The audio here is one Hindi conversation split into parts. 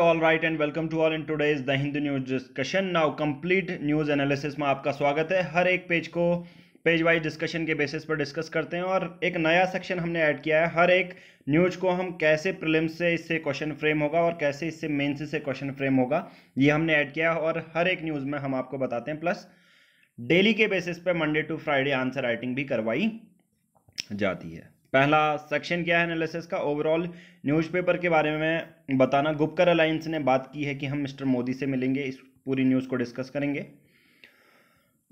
All right and welcome to all in is the Hindu news discussion now complete news analysis में आपका स्वागत है हर एक पेज को पेज वाइज डिस्कशन के बेसिस पर डिस्कस करते हैं और एक नया सेक्शन हमने ऐड किया है हर एक न्यूज को हम कैसे प्रिलिम्स से इससे क्वेश्चन फ्रेम होगा और कैसे इससे मेन्स से क्वेश्चन फ्रेम होगा ये हमने ऐड किया है और हर एक न्यूज़ में हम आपको बताते हैं प्लस डेली के बेसिस पर Monday to Friday answer writing भी करवाई जाती है पहला सेक्शन क्या है एनालिसिस का ओवरऑल न्यूज़पेपर के बारे में बताना गुप्कर अलायंस ने बात की है कि हम मिस्टर मोदी से मिलेंगे इस पूरी न्यूज़ को डिस्कस करेंगे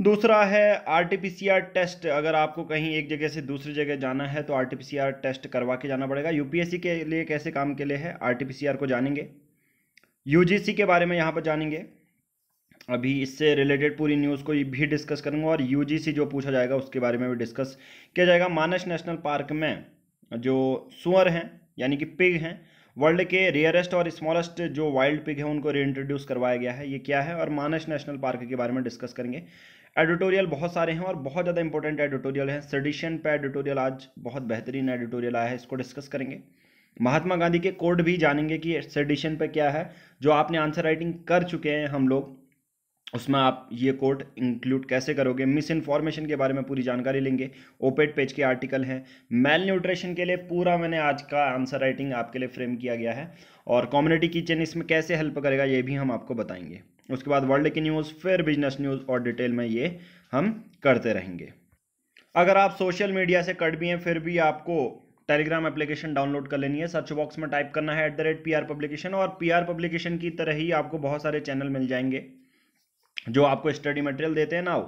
दूसरा है आरटीपीसीआर टेस्ट अगर आपको कहीं एक जगह से दूसरी जगह जाना है तो आरटीपीसीआर टेस्ट करवा के जाना पड़ेगा यूपीएससी के लिए कैसे काम के लिए है आरटीपीसीआर को जानेंगे यूजीसी के बारे में यहाँ पर जानेंगे अभी इससे रिलेटेड पूरी न्यूज़ को भी डिस्कस करूँगा और यू जो पूछा जाएगा उसके बारे में भी डिस्कस किया जाएगा मानस नेशनल पार्क में जो सुअर हैं यानी कि पिग हैं वर्ल्ड के रेयरेस्ट और स्मॉलेस्ट जो वाइल्ड पिग है उनको रीइंट्रोड्यूस करवाया गया है ये क्या है और मानस नेशनल पार्क के बारे में डिस्कस करेंगे एडिटोरियल बहुत सारे हैं और बहुत ज़्यादा इंपॉर्टेंट एडिटोरियल हैं सेडिशन पे एडिटोरियल आज बहुत बेहतरीन एडिटोरियल आया है इसको डिस्कस करेंगे महात्मा गांधी के कोड भी जानेंगे कि सेडिशन पर क्या है जो आपने आंसर राइटिंग कर चुके हैं हम लोग उसमें आप ये कोड इंक्लूड कैसे करोगे मिस इन्फॉर्मेशन के बारे में पूरी जानकारी लेंगे ओपेड पेज के आर्टिकल हैं मेल न्यूट्रिशन के लिए पूरा मैंने आज का आंसर राइटिंग आपके लिए फ्रेम किया गया है और कम्युनिटी किचन इसमें कैसे हेल्प करेगा ये भी हम आपको बताएंगे उसके बाद वर्ल्ड की न्यूज़ फिर बिजनेस न्यूज़ और डिटेल में ये हम करते रहेंगे अगर आप सोशल मीडिया से कट भी हैं फिर भी आपको टेलीग्राम एप्लीकेशन डाउनलोड कर लेनी है सर्च बॉक्स में टाइप करना है at the rate P R publication और पी आर पब्लिकेशन की तरह ही आपको बहुत सारे चैनल मिल जाएंगे जो आपको स्टडी मटेरियल देते हैं ना वो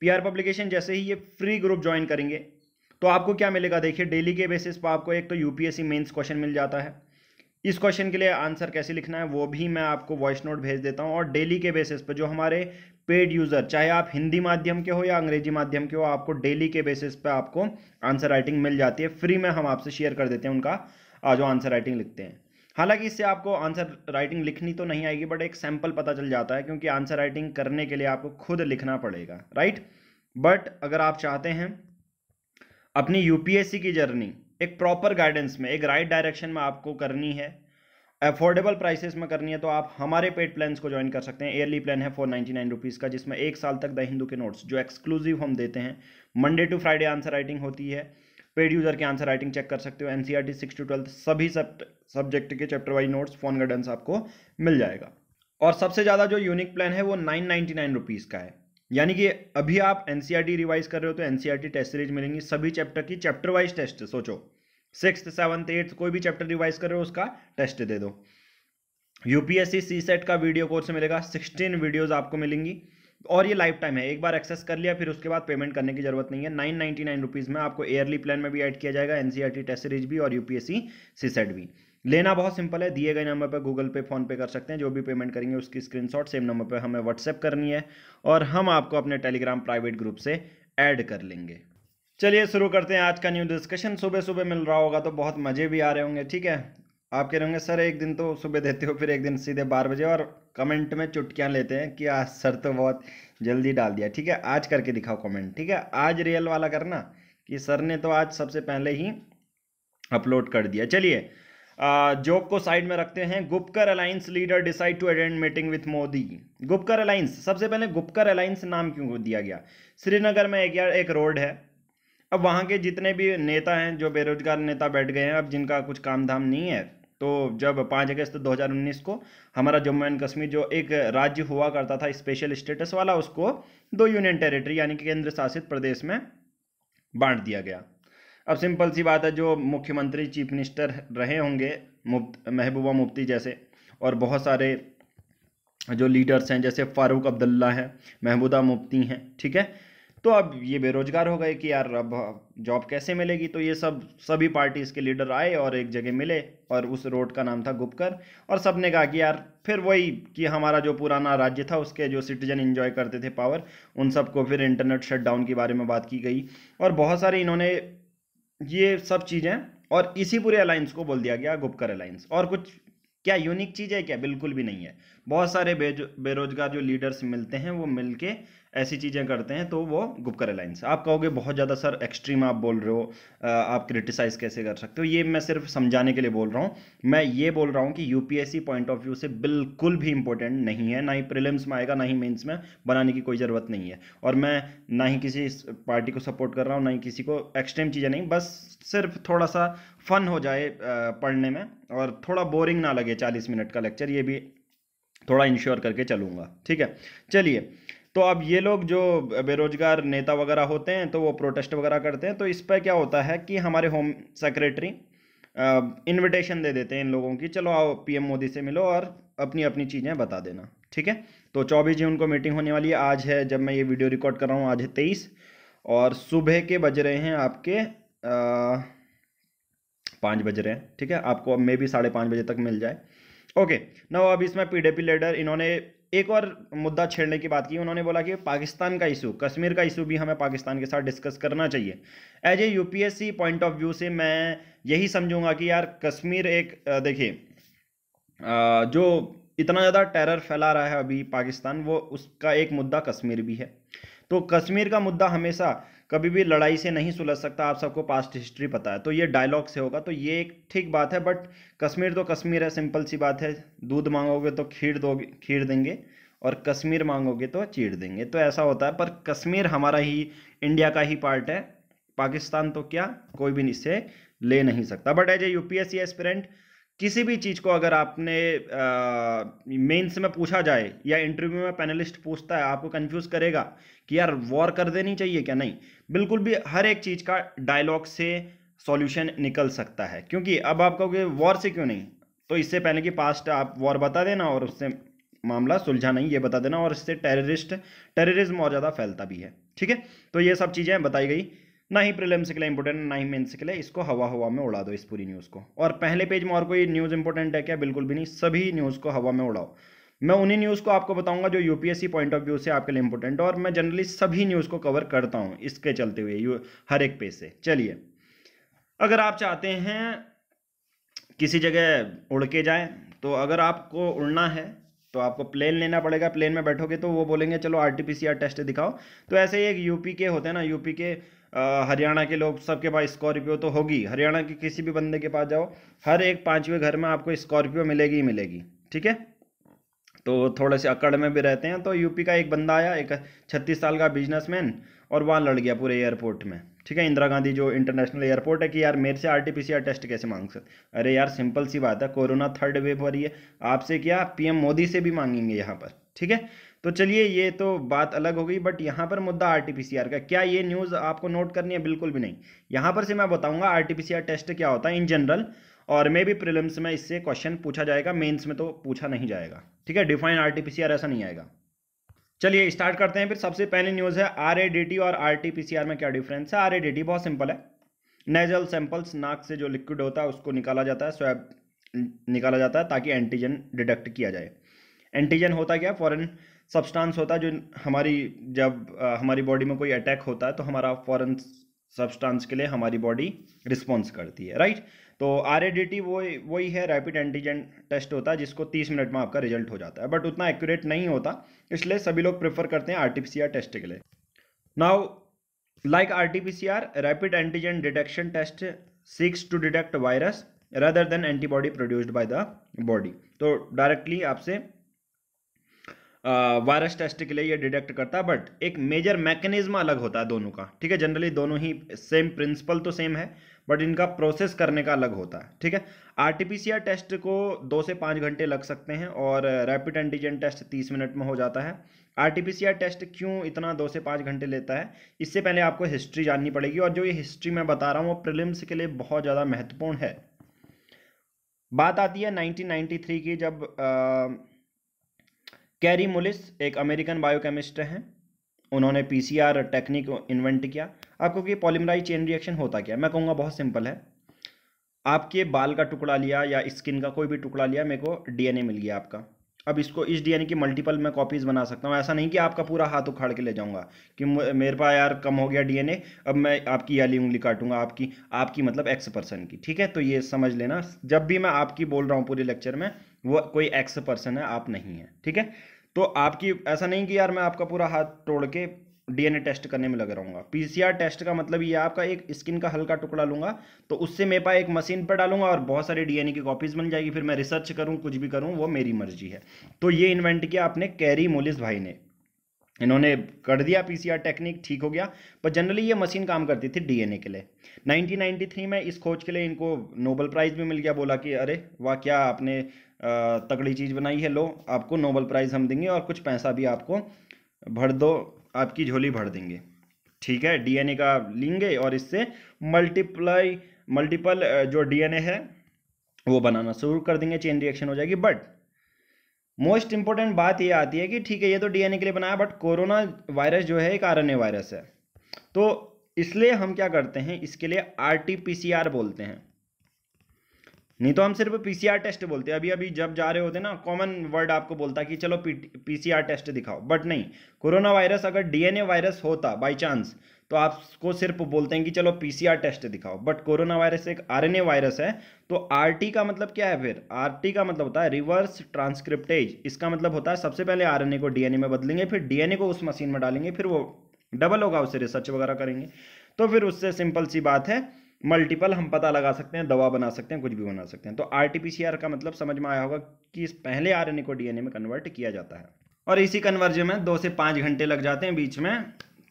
पीआर पब्लिकेशन जैसे ही ये फ्री ग्रुप ज्वाइन करेंगे तो आपको क्या मिलेगा देखिए डेली के बेसिस पर आपको एक तो यूपीएससी मेंस क्वेश्चन मिल जाता है इस क्वेश्चन के लिए आंसर कैसे लिखना है वो भी मैं आपको वॉइस नोट भेज देता हूँ और डेली के बेसिस पर जो हमारे पेड यूज़र चाहे आप हिंदी माध्यम के हो या अंग्रेजी माध्यम के हो आपको डेली के बेसिस पे आपको आंसर राइटिंग मिल जाती है फ्री में हम आपसे शेयर कर देते हैं उनका जो आंसर राइटिंग लिखते हैं हालांकि इससे आपको आंसर राइटिंग लिखनी तो नहीं आएगी बट एक सैम्पल पता चल जाता है क्योंकि आंसर राइटिंग करने के लिए आपको खुद लिखना पड़ेगा राइट बट अगर आप चाहते हैं अपनी यूपीएससी की जर्नी एक प्रॉपर गाइडेंस में एक राइट डायरेक्शन में आपको करनी है अफोर्डेबल प्राइसेस में करनी है तो आप हमारे पेड प्लान्स को ज्वाइन कर सकते हैं एयरली प्लान है फोर नाइन्टी नाइन रुपीज़ का जिसमें एक साल तक द हिंदू के नोट्स जो एक्सक्लूसिव हम देते हैं Monday to Friday answer writing होती है पेड यूजर के आंसर राइटिंग चेक कर सकते हो एनसीईआरटी सिक्स टू ट्वेल्थ सभी सब्जेक्ट के chapter wise notes phone guidance आपको मिल जाएगा और सबसे ज़्यादा जो यूनिक प्लान है वो नाइन नाइन्टी नाइन रुपीज़ का है यानी कि अभी आप एन रिवाइज e कर रहे हो तो एन टेस्ट सीरीज मिलेंगी सभी चैप्टर की चैप्टर वाइज टेस्ट सोचो सिक्स सेवन्थ एट्थ कोई भी चैप्टर रिवाइज कर रहे हो उसका टेस्ट दे दो यूपीएससी सी सेट का वीडियो कोर्स मिलेगा सिक्सटीन वीडियोज आपको मिलेंगी और ये लाइफ टाइम है एक बार एक्सेस कर लिया फिर उसके बाद पेमेंट करने की जरूरत नहीं है नाइन नाइन्टी नाइन रुपीज़ में आपको एयरली प्लान में भी ऐड किया जाएगा N C T test series भी और यूपीएससी सीसेट e भी लेना बहुत सिंपल है दिए गए नंबर पर गूगल पे फोन पे कर सकते हैं जो भी पेमेंट करेंगे उसकी स्क्रीनशॉट सेम नंबर पर हमें व्हाट्सएप करनी है और हम आपको अपने टेलीग्राम प्राइवेट ग्रुप से ऐड कर लेंगे चलिए शुरू करते हैं आज का न्यू डिस्कशन सुबह सुबह मिल रहा होगा तो बहुत मज़े भी आ रहे होंगे ठीक है आप कह रहे होंगे सर एक दिन तो सुबह देते हो फिर एक दिन सीधे बारह बजे और कमेंट में चुटकियाँ लेते हैं कि आज सर तो बहुत जल्दी डाल दिया ठीक है आज करके दिखाओ कमेंट ठीक है आज रियल वाला करना कि सर ने तो आज सबसे पहले ही अपलोड कर दिया चलिए जॉब को साइड में रखते हैं Gupkar alliance leader decide to attend meeting with Modi Gupkar alliance सबसे पहले गुप्कर अलायंस नाम क्यों दिया गया श्रीनगर में एक यार एक रोड है अब वहाँ के जितने भी नेता हैं जो बेरोजगार नेता बैठ गए हैं अब जिनका कुछ काम धाम नहीं है तो जब पाँच अगस्त 2019 को हमारा जम्मू एंड कश्मीर जो एक राज्य हुआ करता था स्पेशल स्टेटस वाला उसको दो यूनियन टेरिटरी यानी कि केंद्र शासित प्रदेश में बांट दिया गया अब सिंपल सी बात है जो मुख्यमंत्री चीफ मिनिस्टर रहे होंगे मुफ्त महबूबा मुफ्ती जैसे और बहुत सारे जो लीडर्स हैं जैसे फारूक अब्दुल्ला हैं महबूदा मुफ्ती हैं ठीक है तो अब ये बेरोजगार हो गए कि यार अब जॉब कैसे मिलेगी तो ये सब सभी पार्टीज़ के लीडर आए और एक जगह मिले और उस रोड का नाम था गुपकर और सब ने कहा कि यार फिर वही कि हमारा जो पुराना राज्य था उसके जो सिटीजन इन्जॉय करते थे पावर उन सबको फिर इंटरनेट शटडाउन के बारे में बात की गई और बहुत सारे इन्होंने ये सब चीज़ें और इसी पूरे अलायंस को बोल दिया गया गुपकर अलायंस और कुछ क्या यूनिक चीज़ है क्या बिल्कुल भी नहीं है बहुत सारे बेरोजगार जो लीडर्स मिलते हैं वो मिलके ऐसी चीज़ें करते हैं तो वो गुपकर अलाइंस आप कहोगे बहुत ज़्यादा सर एक्सट्रीम आप बोल रहे हो आप क्रिटिसाइज़ कैसे कर सकते हो ये मैं सिर्फ समझाने के लिए बोल रहा हूँ मैं ये बोल रहा हूँ कि यूपीएससी पॉइंट ऑफ व्यू से बिल्कुल भी इंपॉर्टेंट नहीं है ना ही प्रिलिम्स में आएगा ना ही मेन्स में बनाने की कोई ज़रूरत नहीं है और मैं ना ही किसी पार्टी को सपोर्ट कर रहा हूँ ना ही किसी को एक्सट्रीम चीज़ें नहीं बस सिर्फ थोड़ा सा फन हो जाए पढ़ने में और थोड़ा बोरिंग ना लगे चालीस मिनट का लेक्चर ये भी थोड़ा इंश्योर करके चलूँगा ठीक है चलिए तो अब ये लोग जो बेरोजगार नेता वगैरह होते हैं तो वो प्रोटेस्ट वगैरह करते हैं तो इस पर क्या होता है कि हमारे होम सेक्रेटरी इनविटेशन दे देते हैं इन लोगों की चलो आओ पीएम मोदी से मिलो और अपनी अपनी चीज़ें बता देना ठीक है तो चौबीस जून को मीटिंग होने वाली है आज है जब मैं ये वीडियो रिकॉर्ड कर रहा हूँ आज है तेईस और सुबह के बज रहे हैं आपके पाँच बज रहे हैं ठीक है आपको अब मे भी साढ़े पाँच बजे तक मिल जाए ओके ना अब इसमें पीडीपी लीडर इन्होंने एक और मुद्दा छेड़ने की बात की उन्होंने बोला कि पाकिस्तान का इशू कश्मीर का इशू भी हमें पाकिस्तान के साथ डिस्कस करना चाहिए as a UPSC point of view से मैं यही समझूंगा कि यार कश्मीर एक देखिए जो इतना ज़्यादा टेरर फैला रहा है अभी पाकिस्तान वो उसका एक मुद्दा कश्मीर भी है तो कश्मीर का मुद्दा हमेशा कभी भी लड़ाई से नहीं सुलझ सकता आप सबको पास्ट हिस्ट्री पता है तो ये डायलॉग से होगा तो ये एक ठीक बात है बट कश्मीर तो कश्मीर है सिंपल सी बात है दूध मांगोगे तो खीर दोगे खीर देंगे और कश्मीर मांगोगे तो चीर देंगे तो ऐसा होता है पर कश्मीर हमारा ही इंडिया का ही पार्ट है पाकिस्तान तो क्या कोई भी इससे ले नहीं सकता but as a UPSC aspirant किसी भी चीज़ को अगर आपने मेंस में पूछा जाए या इंटरव्यू में पैनलिस्ट पूछता है आपको कंफ्यूज करेगा कि यार वॉर कर देनी चाहिए क्या नहीं बिल्कुल भी हर एक चीज़ का डायलॉग से सॉल्यूशन निकल सकता है क्योंकि अब आप कहोगे वॉर से क्यों नहीं तो इससे पहले कि पास्ट आप वॉर बता देना और उससे मामला सुलझा नहीं ये बता देना और इससे टेररिस्ट टेररिज्म और ज़्यादा फैलता भी है ठीक है तो ये सब चीज़ें बताई गई ना ही प्रिलिम्स के लिए इंपॉर्टेंट ना ही मेन्स के लिए इसको हवा हवा में उड़ा दो इस पूरी न्यूज़ को और पहले पेज में और कोई न्यूज़ इंपॉर्टेंट है क्या बिल्कुल भी नहीं सभी न्यूज़ को हवा में उड़ाओ मैं उन्हीं न्यूज़ को आपको बताऊंगा जो यूपीएससी पॉइंट ऑफ व्यू से आपके लिए इंपॉर्टेंट है और मैं जनरली सभी न्यूज़ को कवर करता हूँ इसके चलते हुए हर एक पेज से चलिए अगर आप चाहते हैं किसी जगह उड़ के जाएँ तो अगर आपको उड़ना है तो आपको प्लेन लेना पड़ेगा प्लेन में बैठोगे तो वो बोलेंगे चलो आर टी टेस्ट दिखाओ तो ऐसे ही एक यूपी के होते हैं ना यूपी के हरियाणा के लोग सबके पास स्कॉर्पियो तो होगी हरियाणा के किसी भी बंदे के पास जाओ हर एक पाँचवें घर में आपको स्कॉर्पियो मिलेगी ही मिलेगी ठीक है तो थोड़े से अकड़ में भी रहते हैं तो यूपी का एक बंदा आया एक छत्तीस साल का बिजनेसमैन और वहाँ लड़ गया पूरे एयरपोर्ट में ठीक है इंदिरा गांधी जो इंटरनेशनल एयरपोर्ट है कि यार मेरे से आरटीपीसीआर टेस्ट कैसे मांग सकते अरे यार सिंपल सी बात है कोरोना थर्ड वेव हो रही है आपसे क्या पीएम मोदी से भी मांगेंगे यहाँ पर ठीक है तो चलिए ये तो बात अलग हो गई बट यहाँ पर मुद्दा आरटीपीसीआर का क्या ये न्यूज़ आपको नोट करनी है बिल्कुल भी नहीं यहाँ पर से मैं बताऊँगा आरटीपीसीआर टेस्ट क्या होता है इन जनरल और मे भी प्रिलिम्स में इससे क्वेश्चन पूछा जाएगा मेन्स में तो पूछा नहीं जाएगा ठीक है डिफाइन आर ऐसा नहीं आएगा चलिए स्टार्ट करते हैं फिर सबसे पहली न्यूज़ है आर और आर में क्या डिफरेंस है आर बहुत सिंपल है नेजल सैंपल्स नाक से जो लिक्विड होता है उसको निकाला जाता है स्वैब निकाला जाता है ताकि एंटीजन डिडक्ट किया जाए एंटीजन होता क्या फॉरन सब्सटेंस होता है जो हमारी जब आ, हमारी बॉडी में कोई अटैक होता है तो हमारा फॉरन सब्सटेंस के लिए हमारी बॉडी रिस्पॉन्स करती है राइट तो आर टी वो वही है रैपिड एंटीजन टेस्ट होता है जिसको 30 मिनट में आपका रिजल्ट हो जाता है बट उतना एक्यूरेट नहीं होता इसलिए सभी लोग प्रेफर करते हैं आर टेस्ट के लिए now like R rapid antigen detection test seeks to detect virus rather than antibody produced by the body तो डायरेक्टली आपसे वायरस टेस्ट के लिए ये डिटेक्ट करता है बट एक मेजर मैकेनिज्म अलग होता है दोनों का ठीक है जनरली दोनों ही सेम प्रिंसिपल तो सेम है बट इनका प्रोसेस करने का अलग होता है ठीक है आर टेस्ट को दो से पाँच घंटे लग सकते हैं और रैपिड एंटीजन टेस्ट तीस मिनट में हो जाता है आर टेस्ट क्यों इतना दो से पाँच घंटे लेता है इससे पहले आपको हिस्ट्री जाननी पड़ेगी और जो ये हिस्ट्री मैं बता रहा हूँ वो प्रिलिम्स के लिए बहुत ज़्यादा महत्वपूर्ण है बात आती है 1993 की जब आ, कैरी मुलिस एक अमेरिकन बायोकेमिस्ट हैं उन्होंने पीसीआर टेक्निक इन्वेंट किया आपको कि पॉलीमराइज चेन रिएक्शन होता क्या मैं कहूँगा बहुत सिंपल है आपके बाल का टुकड़ा लिया या स्किन का कोई भी टुकड़ा लिया मेरे को डीएनए मिल गया आपका अब इसको इस डीएनए की मल्टीपल मैं कॉपीज़ बना सकता हूँ ऐसा नहीं कि आपका पूरा हाथ उखाड़ के ले जाऊँगा कि मेरे पास यार कम हो गया डीएनए अब मैं आपकी याली उंगली काटूंगा आपकी आपकी मतलब एक्स पर्सन की ठीक है तो ये समझ लेना जब भी मैं आपकी बोल रहा हूँ पूरे लेक्चर में वो कोई एक्स पर्सन है आप नहीं है ठीक है तो आपकी ऐसा नहीं कि यार मैं आपका पूरा हाथ तोड़ के डीएनए टेस्ट करने में लगा रहूँगा पीसीआर टेस्ट का मतलब ये आपका एक स्किन का हल्का टुकड़ा लूँगा तो उससे मेरे पास एक मशीन पर डालूंगा और बहुत सारे डीएनए की कॉपीज़ बन जाएगी फिर मैं रिसर्च करूँ कुछ भी करूँ वो मेरी मर्जी है तो ये इन्वेंट किया आपने कैरी मोलिस भाई ने इन्होंने कर दिया पीसीआर टेक्निक ठीक हो गया पर जनरली ये मशीन काम करती थी डीएनए के लिए 1993 में इस खोज के लिए इनको नोबल प्राइज़ भी मिल गया बोला कि अरे वाह क्या आपने तगड़ी चीज़ बनाई है लो आपको नोबल प्राइज़ हम देंगे और कुछ पैसा भी आपको भर दो आपकी झोली भर देंगे ठीक है डीएनए का लेंगे और इससे मल्टीप्लाई मल्टीपल जो डीएनए है वो बनाना शुरू कर देंगे चेन रिएक्शन हो जाएगी बट मोस्ट इंपॉर्टेंट बात ये आती है कि ठीक है ये तो डीएनए के लिए बनाया बट कोरोना वायरस जो है एक आर वायरस है तो इसलिए हम क्या करते हैं इसके लिए आरटीपीसीआर बोलते हैं नहीं तो हम सिर्फ पीसीआर टेस्ट बोलते हैं अभी अभी जब जा रहे होते ना कॉमन वर्ड आपको बोलता कि चलो पीसीआर टेस्ट दिखाओ बट नहीं कोरोना वायरस अगर डीएनए वायरस होता बाय चांस तो आपको सिर्फ बोलते हैं कि चलो पीसीआर टेस्ट दिखाओ बट कोरोना वायरस एक आरएनए वायरस है तो आरटी का मतलब क्या है फिर आरटी का मतलब होता है रिवर्स ट्रांसक्रिप्टेज इसका मतलब होता है सबसे पहले आर को डीएनए में बदलेंगे फिर डीएनए को उस मशीन में डालेंगे फिर वो डबल होगा उसे रिसर्च वगैरह करेंगे तो फिर उससे सिंपल सी बात है मल्टीपल हम पता लगा सकते हैं दवा बना सकते हैं कुछ भी बना सकते हैं तो आर का मतलब समझ में आया होगा कि इस पहले आर को डीएनए में कन्वर्ट किया जाता है और इसी कन्वर्जन में दो से पाँच घंटे लग जाते हैं बीच में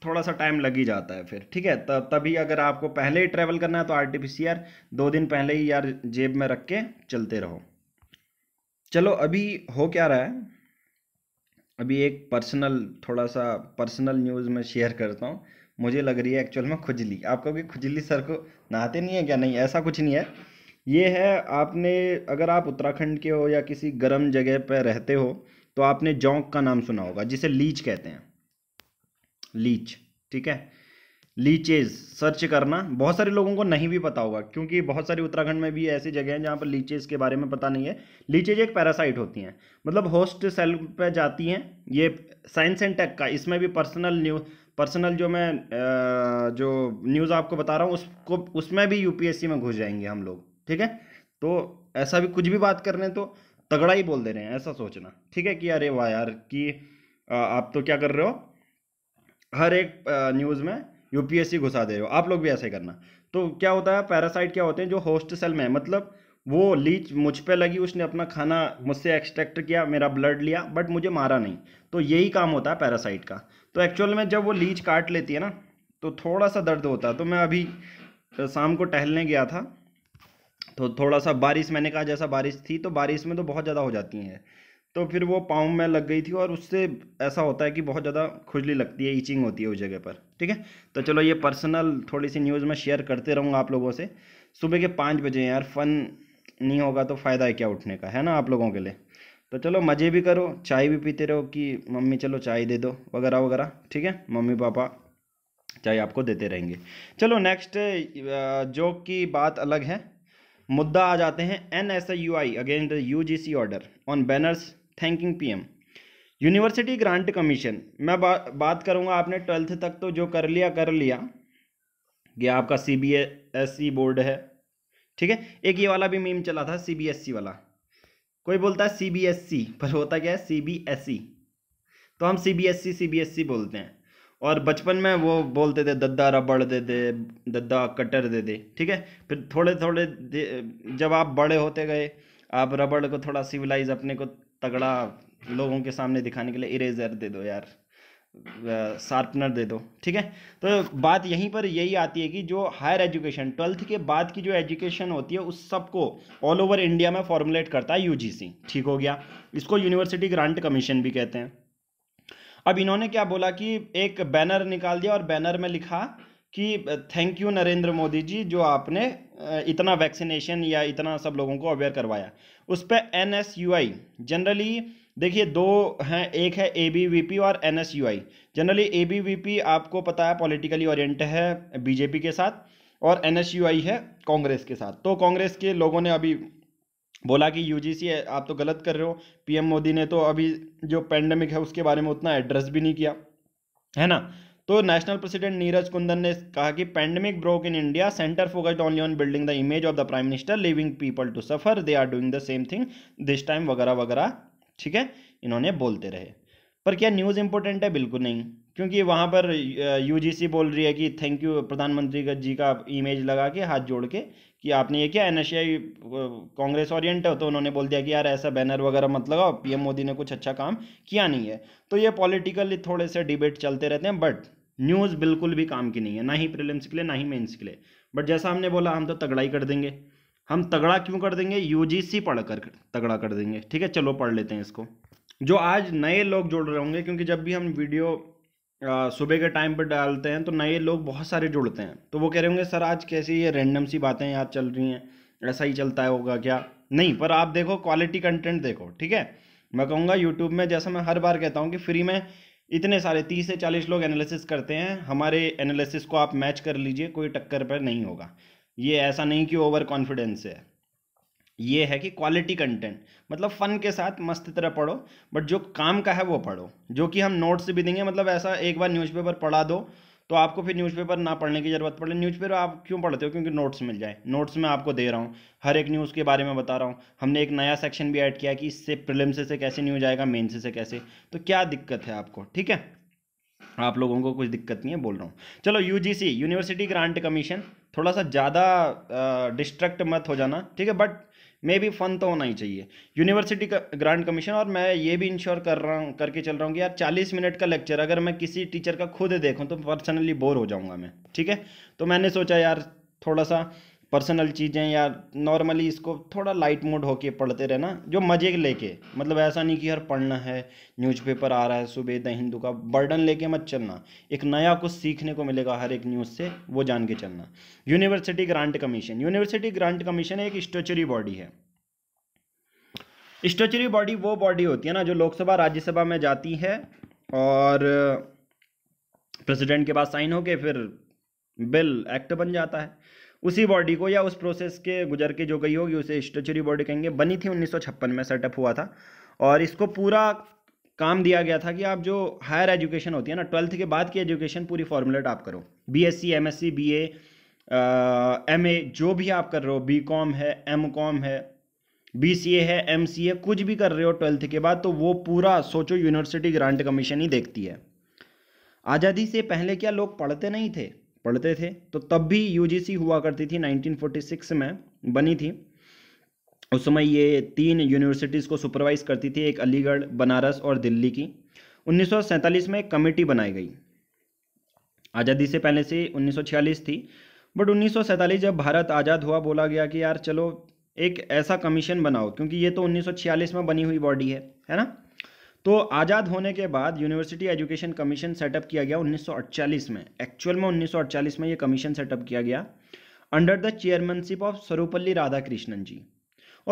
थोड़ा सा टाइम लग ही जाता है फिर ठीक है तब तभी अगर आपको पहले ही ट्रैवल करना है तो आर दो दिन पहले ही यार जेब में रख के चलते रहो चलो अभी हो क्या रहा है अभी एक पर्सनल थोड़ा सा पर्सनल न्यूज़ में शेयर करता हूँ मुझे लग रही है एक्चुअल में खुजली आप कहोगे खुजली सर को नहाते नहीं है क्या नहीं ऐसा कुछ नहीं है ये है आपने अगर आप उत्तराखंड के हो या किसी गर्म जगह पर रहते हो तो आपने जौक का नाम सुना होगा जिसे लीच कहते हैं लीच ठीक है लीचेज सर्च करना बहुत सारे लोगों को नहीं भी पता होगा क्योंकि बहुत सारे उत्तराखंड में भी ऐसी जगह हैं जहाँ पर लीचेज के बारे में पता नहीं है लीचेज एक पैरासाइट होती हैं मतलब होस्ट सेल पर जाती हैं ये साइंस एंड टेक का इसमें भी पर्सनल न्यूज पर्सनल जो मैं जो न्यूज़ आपको बता रहा हूँ उसको उसमें भी यूपीएससी में घुस जाएंगे हम लोग ठीक है तो ऐसा भी कुछ भी बात कर रहे हैं तो तगड़ा ही बोल दे रहे हैं ऐसा सोचना ठीक है कि अरे वाह यार कि आप तो क्या कर रहे हो हर एक न्यूज़ में यूपीएससी घुसा दे रहे हो आप लोग भी ऐसे करना तो क्या होता है पैरासाइट क्या होते हैं जो होस्ट सेल में मतलब वो लीच मुझ पे लगी उसने अपना खाना मुझसे एक्सट्रैक्ट किया मेरा ब्लड लिया बट मुझे मारा नहीं तो यही काम होता है पैरासाइट का तो एक्चुअल में जब वो लीच काट लेती है ना तो थोड़ा सा दर्द होता है तो मैं अभी शाम को टहलने गया था तो थोड़ा सा बारिश मैंने कहा जैसा बारिश थी तो बारिश में तो बहुत ज़्यादा हो जाती है तो फिर वो पाँव में लग गई थी और उससे ऐसा होता है कि बहुत ज़्यादा खुजली लगती है ईचिंग होती है उस जगह पर ठीक है तो चलो ये पर्सनल थोड़ी सी न्यूज़ मैं शेयर करते रहूँगा आप लोगों से सुबह के पाँच बजे यार फ़न नहीं होगा तो फ़ायदा है क्या उठने का है ना आप लोगों के लिए तो चलो मज़े भी करो चाय भी पीते रहो कि मम्मी चलो चाय दे दो वगैरह वगैरह ठीक है मम्मी पापा चाय आपको देते रहेंगे चलो नेक्स्ट जो की बात अलग है मुद्दा आ जाते हैं N S I you I against you ji C order on banners thanking P M university grant commission मैं बा, बात करूँगा आपने ट्वेल्थ तक तो जो कर लिया कर लिया ये आपका C B S E board है ठीक है एक ये वाला भी मीम चला था सी बी एस ई वाला कोई बोलता है सी पर होता क्या है सी e। तो हम सी बी e, e बोलते हैं और बचपन में वो बोलते थे दद्दा रबड़ दे दे दद्दा कटर दे दे ठीक है फिर थोड़े थोड़े जब आप बड़े होते गए आप रबड़ को थोड़ा सिविलाइज अपने को तगड़ा लोगों के सामने दिखाने के लिए इरेजर दे दो यार शार्पनर दे दो ठीक है तो बात यहीं पर यही आती है कि जो हायर एजुकेशन ट्वेल्थ के बाद की जो एजुकेशन होती है उस सबको ऑल ओवर इंडिया में फॉर्मुलेट करता है यूजीसी ठीक हो गया इसको यूनिवर्सिटी ग्रांट कमीशन भी कहते हैं अब इन्होंने क्या बोला कि एक बैनर निकाल दिया और बैनर में लिखा कि थैंक यू नरेंद्र मोदी जी जो आपने इतना वैक्सीनेशन या इतना सब लोगों को अवेयर करवाया उस पर एन जनरली देखिए दो हैं एक है ए और N generally A B V P आपको पता है पॉलिटिकली ओरिएंट है बीजेपी के साथ और एन एस यू आई है कांग्रेस के साथ तो कांग्रेस के लोगों ने अभी बोला कि यू जी सी आप तो गलत कर रहे हो पीएम मोदी ने तो अभी जो पेंडेमिक है उसके बारे में उतना एड्रेस भी नहीं किया है ना तो नेशनल प्रेसिडेंट नीरज कुंदन ने कहा कि pandemic broke in India centre focused only on building the image of the prime minister living people to suffer they are doing the same thing this time वगैरह वगैरह ठीक है इन्होंने बोलते रहे पर क्या न्यूज़ इंपॉर्टेंट है बिल्कुल नहीं क्योंकि वहाँ पर यूजीसी बोल रही है कि थैंक यू प्रधानमंत्री जी का इमेज लगा के हाथ जोड़ के कि आपने ये क्या एन कांग्रेस ओरिएंट है तो उन्होंने बोल दिया कि यार ऐसा बैनर वगैरह मत लगाओ पीएम मोदी ने कुछ अच्छा काम किया नहीं है तो ये पॉलिटिकली थोड़े से डिबेट चलते रहते हैं बट न्यूज़ बिल्कुल भी काम की नहीं है ना ही प्रिलिम्स के लिए ना ही मेन्स के लिए बट जैसा हमने बोला हम तो तगड़ाई कर देंगे हम तगड़ा क्यों कर देंगे यूजीसी पढ़कर तगड़ा कर देंगे ठीक है चलो पढ़ लेते हैं इसको जो आज नए लोग जुड़ रहे होंगे क्योंकि जब भी हम वीडियो सुबह के टाइम पर डालते हैं तो नए लोग बहुत सारे जुड़ते हैं तो वो कह रहे होंगे सर आज कैसी ये रैंडम सी बातें याद चल रही हैं ऐसा ही चलता होगा क्या नहीं पर आप देखो क्वालिटी कंटेंट देखो ठीक है मैं कहूँगा यूट्यूब में जैसा मैं हर बार कहता हूँ कि फ्री में इतने सारे तीस से चालीस लोग एनालिसिस करते हैं हमारे एनालिसिस को आप मैच कर लीजिए कोई टक्कर पर नहीं होगा ये ऐसा नहीं कि ओवर कॉन्फिडेंस है ये है कि क्वालिटी कंटेंट मतलब फ़न के साथ मस्त तरह पढ़ो बट जो काम का है वो पढ़ो जो कि हम नोट्स भी देंगे मतलब ऐसा एक बार न्यूज़पेपर पढ़ा दो तो आपको फिर न्यूज़पेपर ना पढ़ने की ज़रूरत पड़े न्यूज़पेपर आप क्यों पढ़ते हो क्योंकि नोट्स मिल जाए नोट्स में आपको दे रहा हूँ हर एक न्यूज़ के बारे में बता रहा हूँ हमने एक नया सेक्शन भी ऐड किया कि इससे प्रिलिम से, से कैसे न्यूज आएगा मेन से, से कैसे तो क्या दिक्कत है आपको ठीक है आप लोगों को कुछ दिक्कत नहीं है बोल रहा हूँ चलो यूजीसी यूनिवर्सिटी ग्रांट कमीशन थोड़ा सा ज़्यादा डिस्ट्रैक्ट मत हो जाना ठीक है बट मे भी फन तो होना ही चाहिए यूनिवर्सिटी का ग्रांट कमीशन और मैं ये भी इंश्योर कर रहा हूँ करके चल रहा हूँ कि यार चालीस मिनट का लेक्चर अगर मैं किसी टीचर का खुद देखूँ तो पर्सनली बोर हो जाऊँगा मैं ठीक है तो मैंने सोचा यार थोड़ा सा पर्सनल चीज़ें या नॉर्मली इसको थोड़ा लाइट मूड होके पढ़ते रहना जो मज़े लेके मतलब ऐसा नहीं कि यार पढ़ना है न्यूज़पेपर आ रहा है सुबह द हिंदू का बर्डन लेके मत चलना एक नया कुछ सीखने को मिलेगा हर एक न्यूज़ से वो जान के चलना university grant commission university grant commission एक स्टेचुरी बॉडी है स्टेचुरी बॉडी वो बॉडी होती है ना जो लोकसभा राज्यसभा में जाती है और प्रेसिडेंट के पास साइन होके फिर बिल एक्ट बन जाता है उसी बॉडी को या उस प्रोसेस के गुजर के जो गई होगी उसे स्टेचुरी बॉडी कहेंगे बनी थी उन्नीस में सेटअप हुआ था और इसको पूरा काम दिया गया था कि आप जो हायर एजुकेशन होती है ना ट्वेल्थ के बाद की एजुकेशन पूरी फॉर्मुलेट आप करो B S C M S C B M A जो भी आप कर रहे हो बी कॉम है एम कॉम है बी सी ए है एम सी ए कुछ भी कर रहे हो ट्वेल्थ के बाद तो वो पूरा सोचो यूनिवर्सिटी ग्रांट कमीशन ही देखती है आज़ादी से पहले क्या लोग पढ़ते नहीं थे पढ़ते थे तो तब भी यूजीसी हुआ करती थी 1946 में बनी थी उस समय ये तीन यूनिवर्सिटीज़ को सुपरवाइज करती थी एक अलीगढ़ बनारस और दिल्ली की 1947 में एक कमेटी बनाई गई आज़ादी से पहले से 1946 थी बट 1947 जब भारत आज़ाद हुआ बोला गया कि यार चलो एक ऐसा कमीशन बनाओ क्योंकि ये तो 1946 में बनी हुई बॉडी है है ना तो आज़ाद होने के बाद यूनिवर्सिटी एजुकेशन कमीशन सेटअप किया गया 1948 में एक्चुअल में 1948 में ये कमीशन सेटअप किया गया under the chairmanship of Sarvepalli Radhakrishnan ji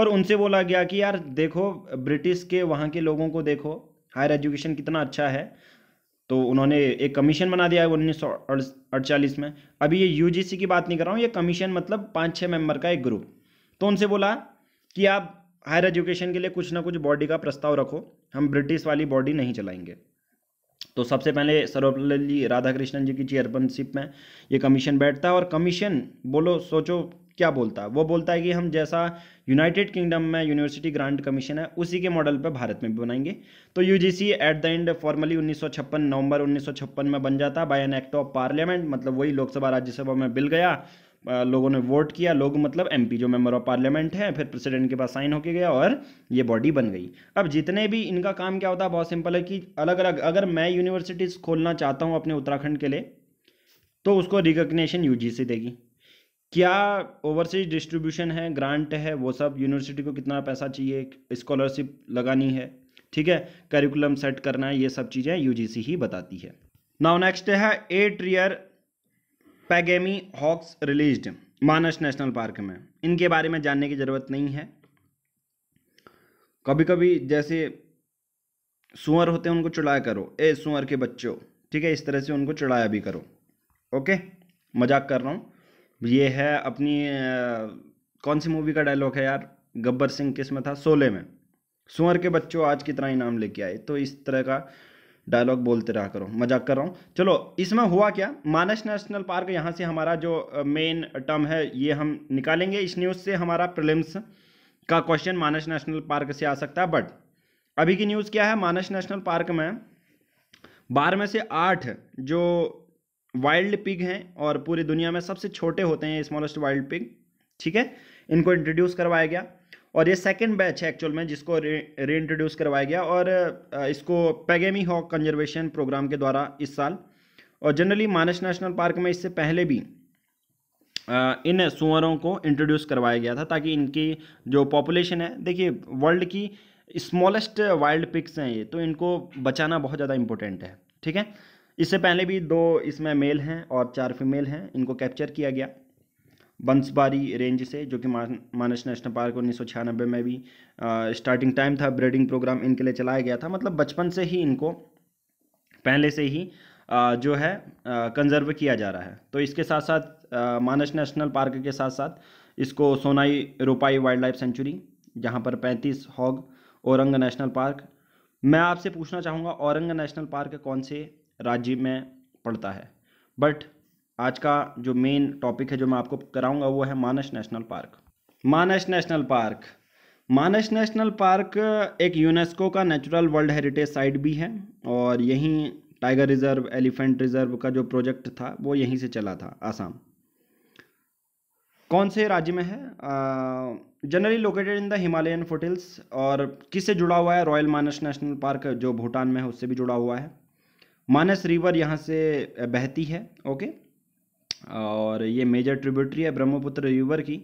और उनसे बोला गया कि यार देखो ब्रिटिश के वहाँ के लोगों को देखो हायर एजुकेशन कितना अच्छा है तो उन्होंने एक कमीशन बना दिया है उन्नीस में अभी ये यूजीसी की बात नहीं कर रहा हूँ ये कमीशन मतलब पाँच छः मेंबर का एक ग्रुप तो उनसे बोला कि आप हायर एजुकेशन के लिए कुछ ना कुछ बॉडी का प्रस्ताव रखो हम ब्रिटिश वाली बॉडी नहीं चलाएंगे तो सबसे पहले सर्वपल्ली राधाकृष्णन जी की चेयरमैनशिप में ये कमीशन बैठता है और कमीशन बोलो सोचो क्या बोलता है वो बोलता है कि हम जैसा यूनाइटेड किंगडम में यूनिवर्सिटी ग्रांट कमीशन है उसी के मॉडल पर भारत में भी बनाएंगे तो UGC at the end formally उन्नीस नवंबर 1956 में बन जाता by an act of parliament मतलब वही लोकसभा राज्यसभा में बिल गया लोगों ने वोट किया लोग मतलब एमपी जो मेंबर ऑफ पार्लियामेंट है फिर प्रेसिडेंट के पास साइन होके गया और ये बॉडी बन गई अब जितने भी इनका काम क्या होता है बहुत सिंपल है कि अलग अलग अगर मैं यूनिवर्सिटीज़ खोलना चाहता हूँ अपने उत्तराखंड के लिए तो उसको रिकग्निशन यूजीसी देगी क्या ओवरसीज डिस्ट्रीब्यूशन है ग्रांट है वो सब यूनिवर्सिटी को कितना पैसा चाहिए स्कॉलरशिप लगानी है ठीक है करिकुलम सेट करना है ये सब चीज़ें यूजीसी ही बताती है नाउ नेक्स्ट है at year pygmy hogs released Manas national park में इनके बारे में जानने की ज़रूरत नहीं है कभी कभी जैसे सुअर होते हैं उनको चुड़ाया करो ए सुअर के बच्चों ठीक है इस तरह से उनको चुड़ाया भी करो ओके मजाक कर रहा हूँ ये है अपनी आ, कौन सी मूवी का डायलॉग है यार गब्बर सिंह किस में था सोले में सुअर के बच्चों आज कितना इनाम लेके आए तो इस तरह का डायलॉग बोलते रहा करो मजाक कर रहा हूँ चलो इसमें हुआ क्या मानस नेशनल पार्क यहाँ से हमारा जो मेन टर्म है ये हम निकालेंगे इस न्यूज़ से हमारा प्रिलिम्स का क्वेश्चन मानस नेशनल पार्क से आ सकता है बट अभी की न्यूज़ क्या है मानस नेशनल पार्क में बारह में से आठ जो वाइल्ड पिग हैं और पूरी दुनिया में सबसे छोटे होते हैं स्मॉलेस्ट वाइल्ड पिग ठीक है इनको इंट्रोड्यूस करवाया गया और ये सेकेंड बैच है एक्चुअल में जिसको री इंट्रोड्यूस करवाया गया और इसको पैगेमी हॉक कंजर्वेशन प्रोग्राम के द्वारा इस साल और जनरली मानस नेशनल पार्क में इससे पहले भी इन सुअरों को इंट्रोड्यूस करवाया गया था ताकि इनकी जो पॉपुलेशन है देखिए वर्ल्ड की स्मॉलेस्ट वाइल्ड पिक्स हैं ये तो इनको बचाना बहुत ज़्यादा इम्पोर्टेंट है ठीक है इससे पहले भी दो इसमें मेल हैं और चार फीमेल हैं इनको कैप्चर किया गया बंसबारी रेंज से जो कि मानस नेशनल पार्क उन्नीस सौ छियानबे में भी स्टार्टिंग टाइम था ब्रीडिंग प्रोग्राम इनके लिए चलाया गया था मतलब बचपन से ही इनको पहले से ही आ, जो है कंजर्व किया जा रहा है तो इसके साथ साथ मानस नेशनल पार्क के साथ साथ इसको सोनाई रोपाई वाइल्ड लाइफ सेंचुरी जहाँ पर पैंतीस हॉग औरंग नेशनल पार्क मैं आपसे पूछना चाहूँगा औरंग नेशनल पार्क कौन से राज्य में पड़ता है बट आज का जो मेन टॉपिक है जो मैं आपको कराऊंगा वो है Manas national park Manas national park Manas national park एक यूनेस्को का नेचुरल वर्ल्ड हेरिटेज साइट भी है और यहीं टाइगर रिजर्व एलिफेंट रिजर्व का जो प्रोजेक्ट था वो यहीं से चला था आसाम कौन से राज्य में है generally located in the Himalayan foothills और किससे जुड़ा हुआ है रॉयल मानस नेशनल पार्क जो भूटान में है उससे भी जुड़ा हुआ है मानस रिवर यहाँ से बहती है ओके और ये मेजर ट्रिब्यूटरी है ब्रह्मपुत्र रिवर की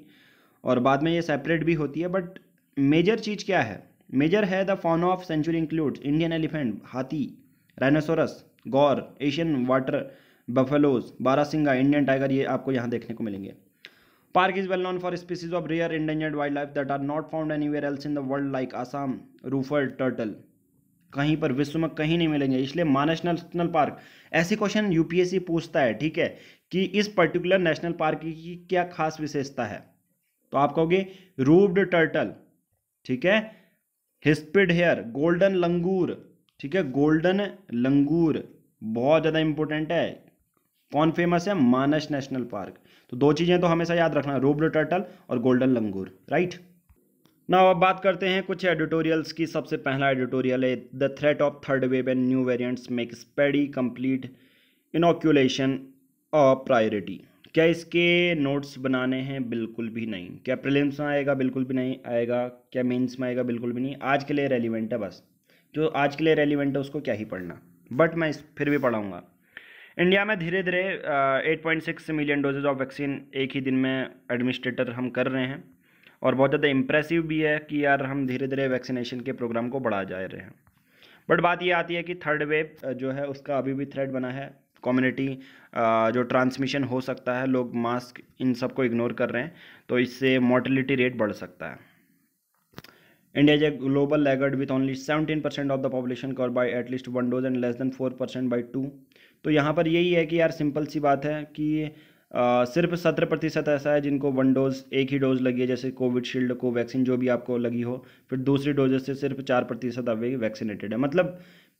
और बाद में ये सेपरेट भी होती है बट मेजर चीज़ क्या है मेजर है the fauna of sanctuary include Indian elephant हाथी rhinoceros gaur Asian water buffaloes barasingha Indian tiger ये आपको यहाँ देखने को मिलेंगे park is well known for species of rare endangered wildlife that are not found anywhere else in the world like Assam roofed turtle कहीं पर विश्व में कहीं नहीं मिलेंगे इसलिए मानस नेशनल पार्क ऐसे क्वेश्चन यूपीएससी पूछता है ठीक है कि इस पर्टिकुलर नेशनल पार्क की क्या खास विशेषता है तो आप कहोगे रूब्ड टर्टल ठीक है हिस्पिड हेयर गोल्डन लंगूर ठीक है गोल्डन लंगूर बहुत ज़्यादा इंपॉर्टेंट है कौन फेमस है मानस नेशनल पार्क तो दो चीज़ें तो हमेशा याद रखना रूब्ड टर्टल और गोल्डन लंगूर राइट ना अब बात करते हैं कुछ एडिटोरियल्स की सबसे पहला एडिटोरियल है the threat of third wave and new variants make speedy complete inoculation priority क्या इसके नोट्स बनाने हैं बिल्कुल भी नहीं क्या प्रिलिम्स में आएगा बिल्कुल भी नहीं आएगा क्या मेंस में आएगा बिल्कुल भी नहीं आज के लिए रेलिवेंट है बस जो आज के लिए रेलिवेंट है उसको क्या ही पढ़ना बट मैं फिर भी पढ़ाऊँगा इंडिया में धीरे धीरे six million doses of vaccine एक ही दिन में एडमिनिस्ट्रेटर हम कर रहे हैं और बहुत ज़्यादा इम्प्रेसिव भी है कि यार हम धीरे धीरे वैक्सीनेशन के प्रोग्राम को बढ़ा जा रहे हैं बट बात ये आती है कि थर्ड वेव जो है उसका अभी भी थ्रेड बना है कम्युनिटी जो ट्रांसमिशन हो सकता है लोग मास्क इन सब को इग्नोर कर रहे हैं तो इससे मोर्टिलिटी रेट बढ़ सकता है इंडिया जे global laggard with only seventeen percent of the population covered by at least one dose and less than four percent by two तो यहाँ पर यही है कि यार सिंपल सी बात है कि आ, सिर्फ सत्रह प्रतिशत ऐसा है जिनको वन डोज एक ही डोज लगी है जैसे कोविडशील्ड वैक्सीन जो भी आपको लगी हो फिर दूसरी डोजेस से सिर्फ चार प्रतिशत अभी वैक्सीनेटेड है मतलब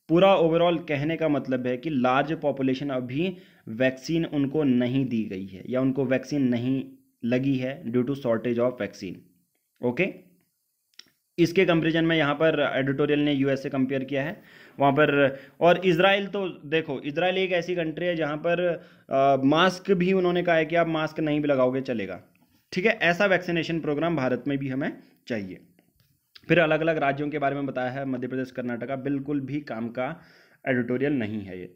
पूरा ओवरऑल कहने का मतलब है कि लार्ज पॉपुलेशन अभी वैक्सीन उनको नहीं दी गई है या उनको वैक्सीन नहीं लगी है due to shortage of vaccine okay इसके कंपेरिजन में यहाँ पर एडिटोरियल ने यूएस से कंपेयर किया है वहाँ पर और इसराइल तो देखो इसराइल एक ऐसी कंट्री है जहाँ पर आ, मास्क भी उन्होंने कहा है कि आप मास्क नहीं भी लगाओगे चलेगा ठीक है ऐसा वैक्सीनेशन प्रोग्राम भारत में भी हमें चाहिए फिर अलग अलग राज्यों के बारे में बताया है मध्य प्रदेश कर्नाटका बिल्कुल भी काम का एडिटोरियल नहीं है ये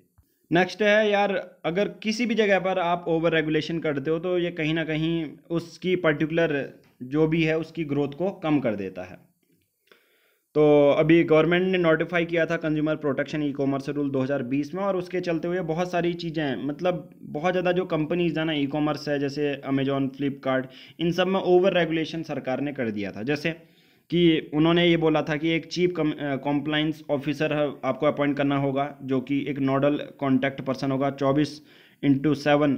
नेक्स्ट है यार अगर किसी भी जगह पर आप ओवर रेगुलेशन करते हो तो ये कहीं ना कहीं उसकी पर्टिकुलर जो भी है उसकी ग्रोथ को कम कर देता है तो अभी गवर्नमेंट ने नोटिफाई किया था consumer protection e commerce rule 2020 में और उसके चलते हुए बहुत सारी चीज़ें मतलब बहुत ज़्यादा जो कंपनीज है ना ई कॉमर्स है जैसे अमेजॉन फ्लिपकार्ट इन सब में ओवर रेगुलेशन सरकार ने कर दिया था जैसे कि उन्होंने ये बोला था कि एक चीफ कॉम्प्लाइंस ऑफिसर आपको अपॉइंट करना होगा जो कि एक नोडल कॉन्टैक्ट पर्सन होगा चौबीस इंटू सेवन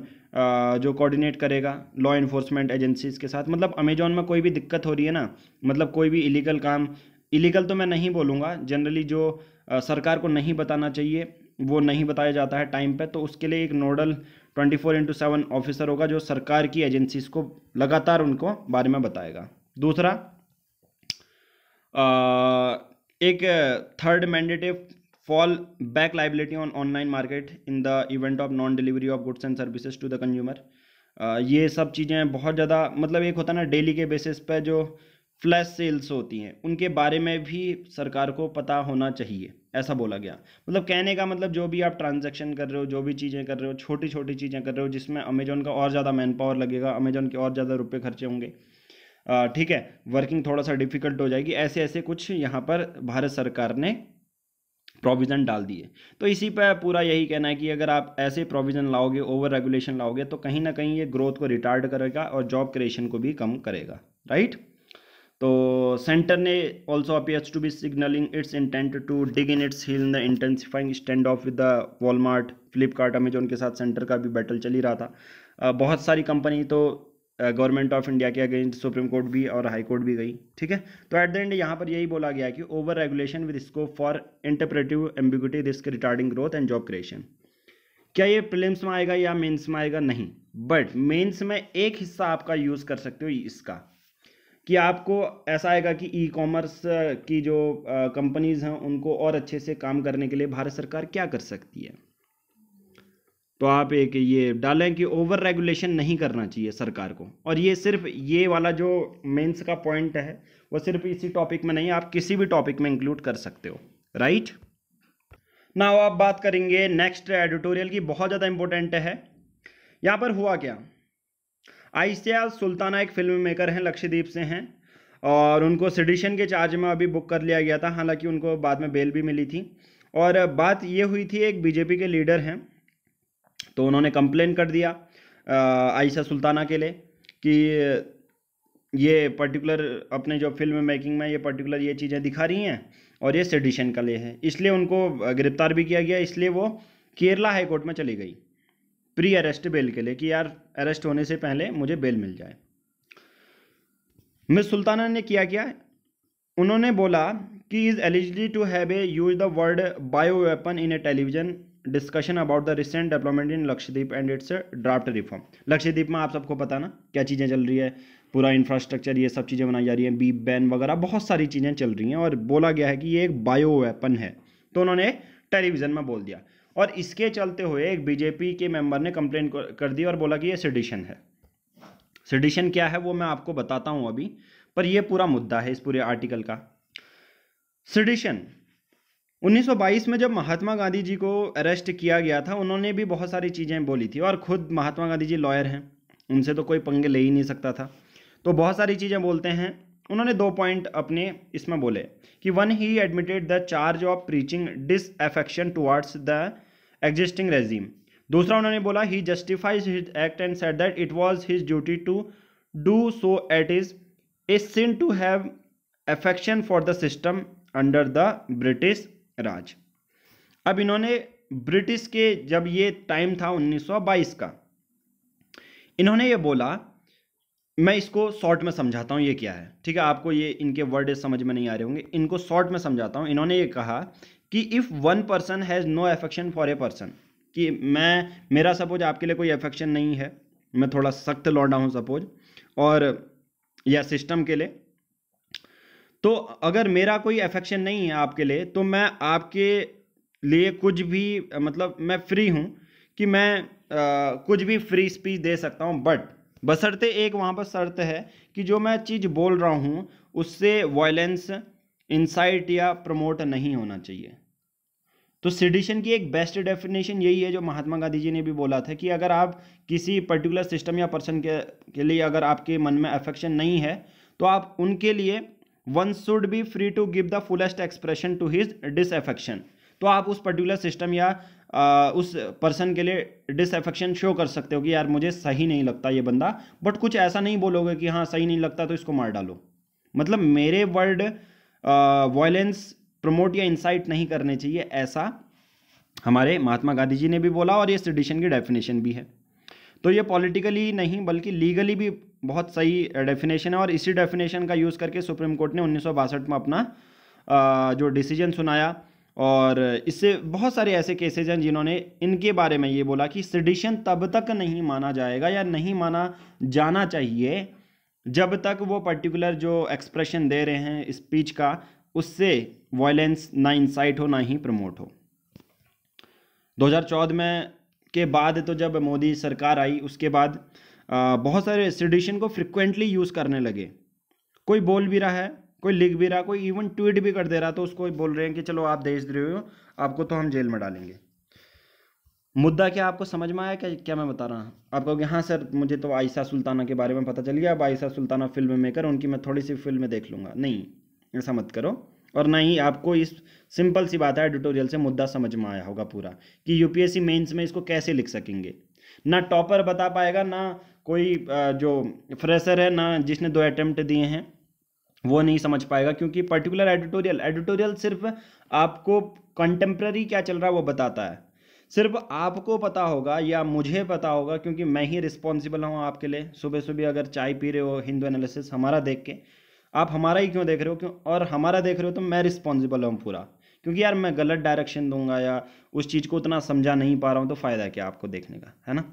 जो कोऑर्डिनेट करेगा लॉ इन्फोर्समेंट एजेंसीज के साथ मतलब अमेजोन में कोई भी दिक्कत हो रही है ना मतलब कोई भी इलीगल काम इलीगल तो मैं नहीं बोलूँगा जनरली जो सरकार को नहीं बताना चाहिए वो नहीं बताया जाता है टाइम पे तो उसके लिए एक nodal twenty four into seven officer होगा जो सरकार की एजेंसीज को लगातार उनको बारे में बताएगा दूसरा Uh, एक third mandative fall back liability on online market in the event of non delivery of goods and services to the consumer ये सब चीज़ें बहुत ज़्यादा मतलब एक होता है ना डेली के बेसिस पर जो फ्लैश सेल्स होती हैं उनके बारे में भी सरकार को पता होना चाहिए ऐसा बोला गया मतलब कहने का मतलब जो भी आप ट्रांजैक्शन कर रहे हो जो भी चीज़ें कर रहे हो छोटी छोटी चीज़ें कर रहे हो जिसमें अमेजोन का और ज़्यादा मैन पावर लगेगा अमेजोन के और ज़्यादा रुपये खर्चे होंगे ठीक है वर्किंग थोड़ा सा डिफिकल्ट हो जाएगी ऐसे ऐसे कुछ यहाँ पर भारत सरकार ने प्रोविज़न डाल दिए तो इसी पर पूरा यही कहना है कि अगर आप ऐसे प्रोविज़न लाओगे ओवर रेगुलेशन लाओगे तो कहीं ना कहीं ये ग्रोथ को रिटार्ड करेगा और जॉब क्रिएशन को भी कम करेगा राइट तो सेंटर ने also appears to be signalling its intent to dig in its heel the intensifying stand off with the Walmart Flipkart Amazon के साथ सेंटर का भी बैटल चल ही रहा था बहुत सारी कंपनी तो गवर्नमेंट ऑफ इंडिया के अगेंस्ट सुप्रीम कोर्ट भी और हाई कोर्ट भी गई ठीक है तो एट द एंड यहाँ पर यही बोला गया कि over regulation with scope for interpretive ambiguity risk retarding growth and job creation क्या ये प्रिलिम्स में आएगा या मेंस में आएगा नहीं बट मेंस में एक हिस्सा आपका यूज़ कर सकते हो इसका कि आपको ऐसा आएगा कि ई कॉमर्स की जो कंपनीज़ हैं उनको और अच्छे से काम करने के लिए भारत सरकार क्या कर सकती है तो आप एक ये डालें कि ओवर रेगुलेशन नहीं करना चाहिए सरकार को और ये सिर्फ ये वाला जो मेंस का पॉइंट है वो सिर्फ इसी टॉपिक में नहीं आप किसी भी टॉपिक में इंक्लूड कर सकते हो राइट नाउ आप बात करेंगे नेक्स्ट एडिटोरियल की बहुत ज़्यादा इंपॉर्टेंट है यहाँ पर हुआ क्या आइसिया सुल्ताना एक फिल्म मेकर हैं लक्ष्यदीप से हैं और उनको सिडिशन के चार्ज में अभी बुक कर लिया गया था हालांकि उनको बाद में बेल भी मिली थी और बात ये हुई थी एक बीजेपी के लीडर हैं तो उन्होंने कंप्लेन कर दिया आयशा सुल्ताना के लिए कि ये पर्टिकुलर अपने जो फिल्म मेकिंग में ये पर्टिकुलर ये चीज़ें दिखा रही हैं और ये सेडिशन का लिए है इसलिए उनको गिरफ्तार भी किया गया इसलिए वो केरला हाईकोर्ट में चली गई प्री अरेस्ट बेल के लिए कि यार अरेस्ट होने से पहले मुझे बेल मिल जाए मिस सुल्ताना ने किया क्या उन्होंने बोला कि is eligible to have a use the word bio weapon in a television discussion about the recent development in Lakshadweep and its draft reform Lakshadweep में आप सबको पता ना क्या चीज़ें चल रही है पूरा इंफ्रास्ट्रक्चर ये सब चीज़ें बनाई जा रही हैं बी बैन वगैरह बहुत सारी चीज़ें चल रही हैं और बोला गया है कि ये एक बायो वेपन है तो उन्होंने टेलीविज़न में बोल दिया और इसके चलते हुए एक बीजेपी के मेंबर ने कंप्लेन कर दी और बोला कि ये सडिशन है सडिशन क्या है वो मैं आपको बताता हूँ अभी पर यह पूरा मुद्दा है इस पूरे आर्टिकल का सडिशन 1922 में जब महात्मा गांधी जी को अरेस्ट किया गया था उन्होंने भी बहुत सारी चीज़ें बोली थी और खुद महात्मा गांधी जी लॉयर हैं उनसे तो कोई पंगे ले ही नहीं सकता था तो बहुत सारी चीज़ें बोलते हैं उन्होंने दो पॉइंट अपने इसमें बोले कि one he admitted the charge of preaching disaffection towards the existing regime दूसरा उन्होंने बोला he justifies his act and set that it was his duty to do so at is a sin to have affection for the system under the British Raj अब इन्होंने ब्रिटिश के जब ये टाइम था 1922 का इन्होंने ये बोला मैं इसको शॉर्ट में समझाता हूँ ये क्या है ठीक है आपको ये इनके वर्ड समझ में नहीं आ रहे होंगे इनको शॉर्ट में समझाता हूँ इन्होंने ये कहा कि if one person has no affection for a person कि मैं मेरा सपोज आपके लिए कोई एफेक्शन नहीं है मैं थोड़ा सख्त लौटा हूँ सपोज और या सिस्टम के लिए तो अगर मेरा कोई अफेक्शन नहीं है आपके लिए तो मैं आपके लिए कुछ भी मतलब मैं फ्री हूँ कि मैं आ, कुछ भी फ्री स्पीच दे सकता हूँ बट बसरते एक वहाँ पर शर्त है कि जो मैं चीज़ बोल रहा हूँ उससे वायलेंस इंसाइट या प्रमोट नहीं होना चाहिए तो सिडिशन की एक बेस्ट डेफिनेशन यही है जो महात्मा गांधी जी ने भी बोला था कि अगर आप किसी पर्टिकुलर सिस्टम या पर्सन के के लिए अगर आपके मन में अफेक्शन नहीं है तो आप उनके लिए one should be free to give the fullest expression to his disaffection तो आप उस पर्टिकुलर सिस्टम या आ, उस पर्सन के लिए डिसफेक्शन शो कर सकते हो कि यार मुझे सही नहीं लगता ये बंदा बट कुछ ऐसा नहीं बोलोगे कि हाँ सही नहीं लगता तो इसको मार डालो मतलब मेरे वर्ड वायलेंस प्रमोट या इंसाइट नहीं करने चाहिए ऐसा हमारे महात्मा गांधी जी ने भी बोला और ये सडिशन की डेफिनेशन भी है तो ये पॉलिटिकली नहीं बल्कि लीगली भी बहुत सही डेफिनेशन है और इसी डेफिनेशन का यूज़ करके सुप्रीम कोर्ट ने उन्नीस में अपना जो डिसीजन सुनाया और इससे बहुत सारे ऐसे केसेज हैं जिन्होंने इनके बारे में ये बोला कि सडिशन तब तक नहीं माना जाएगा या नहीं माना जाना चाहिए जब तक वो पर्टिकुलर जो एक्सप्रेशन दे रहे हैं स्पीच का उससे वॉयलेंस ना इंसाइट हो ना ही प्रमोट हो 2014 में के बाद तो जब मोदी सरकार आई उसके बाद बहुत सारे सेडिशन को फ्रिक्वेंटली यूज़ करने लगे कोई बोल भी रहा है कोई लिख भी रहा कोई इवन ट्वीट भी कर दे रहा तो उसको बोल रहे हैं कि चलो आप देशद्रोही हो आपको तो हम जेल में डालेंगे मुद्दा क्या आपको समझ में आया क्या क्या मैं बता रहा हूँ आप कहोगे हाँ सर मुझे तो आयशा सुल्ताना के बारे में पता चल गया अब आयशा सुल्ताना फिल्म मेकर उनकी मैं थोड़ी सी फिल्में देख लूँगा नहीं ऐसा मत करो और ना ही आपको इस सिंपल सी बात है एडिटोरियल से मुद्दा समझ में आया होगा पूरा कि यूपीएससी मेंस में इसको कैसे लिख सकेंगे ना टॉपर बता पाएगा ना कोई जो फ्रेशर है ना जिसने दो अटैम्प्ट दिए हैं वो नहीं समझ पाएगा क्योंकि पर्टिकुलर एडिटोरियल एडिटोरियल सिर्फ आपको कंटेम्प्रेरी क्या चल रहा है वो बताता है सिर्फ आपको पता होगा या मुझे पता होगा क्योंकि मैं ही रिस्पॉन्सिबल हूँ आपके लिए सुबह सुबह अगर चाय पी रहे हो हिंदू एनालिसिस हमारा देख के आप हमारा ही क्यों देख रहे हो क्यों और हमारा देख रहे हो तो मैं रिस्पॉन्सिबल हूँ पूरा क्योंकि यार मैं गलत डायरेक्शन दूंगा या उस चीज़ को उतना समझा नहीं पा रहा हूँ तो फ़ायदा क्या आपको देखने का है ना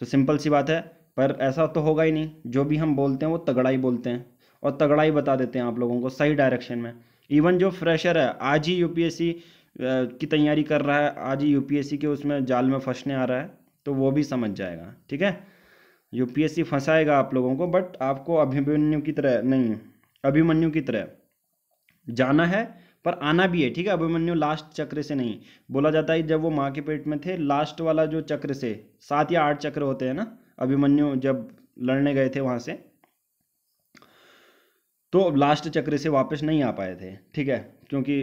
तो सिंपल सी बात है पर ऐसा तो होगा ही नहीं जो भी हम बोलते हैं वो तगड़ा ही बोलते हैं और तगड़ा ही बता देते हैं आप लोगों को सही डायरेक्शन में इवन जो फ्रेशर है आज ही यू की तैयारी कर रहा है आज ही यूपीएससी के उसमें जाल में फंसने आ रहा है तो वो भी समझ जाएगा ठीक है यूपीएससी फंसाएगा आप लोगों को बट आपको अभिमन्यु की तरह नहीं अभिमन्यु की तरह जाना है पर आना भी है ठीक है अभिमन्यु लास्ट चक्र से नहीं बोला जाता है जब वो माँ के पेट में थे लास्ट वाला जो चक्र से सात या आठ चक्र होते हैं ना अभिमन्यु जब लड़ने गए थे वहां से तो लास्ट चक्र से वापस नहीं आ पाए थे ठीक है क्योंकि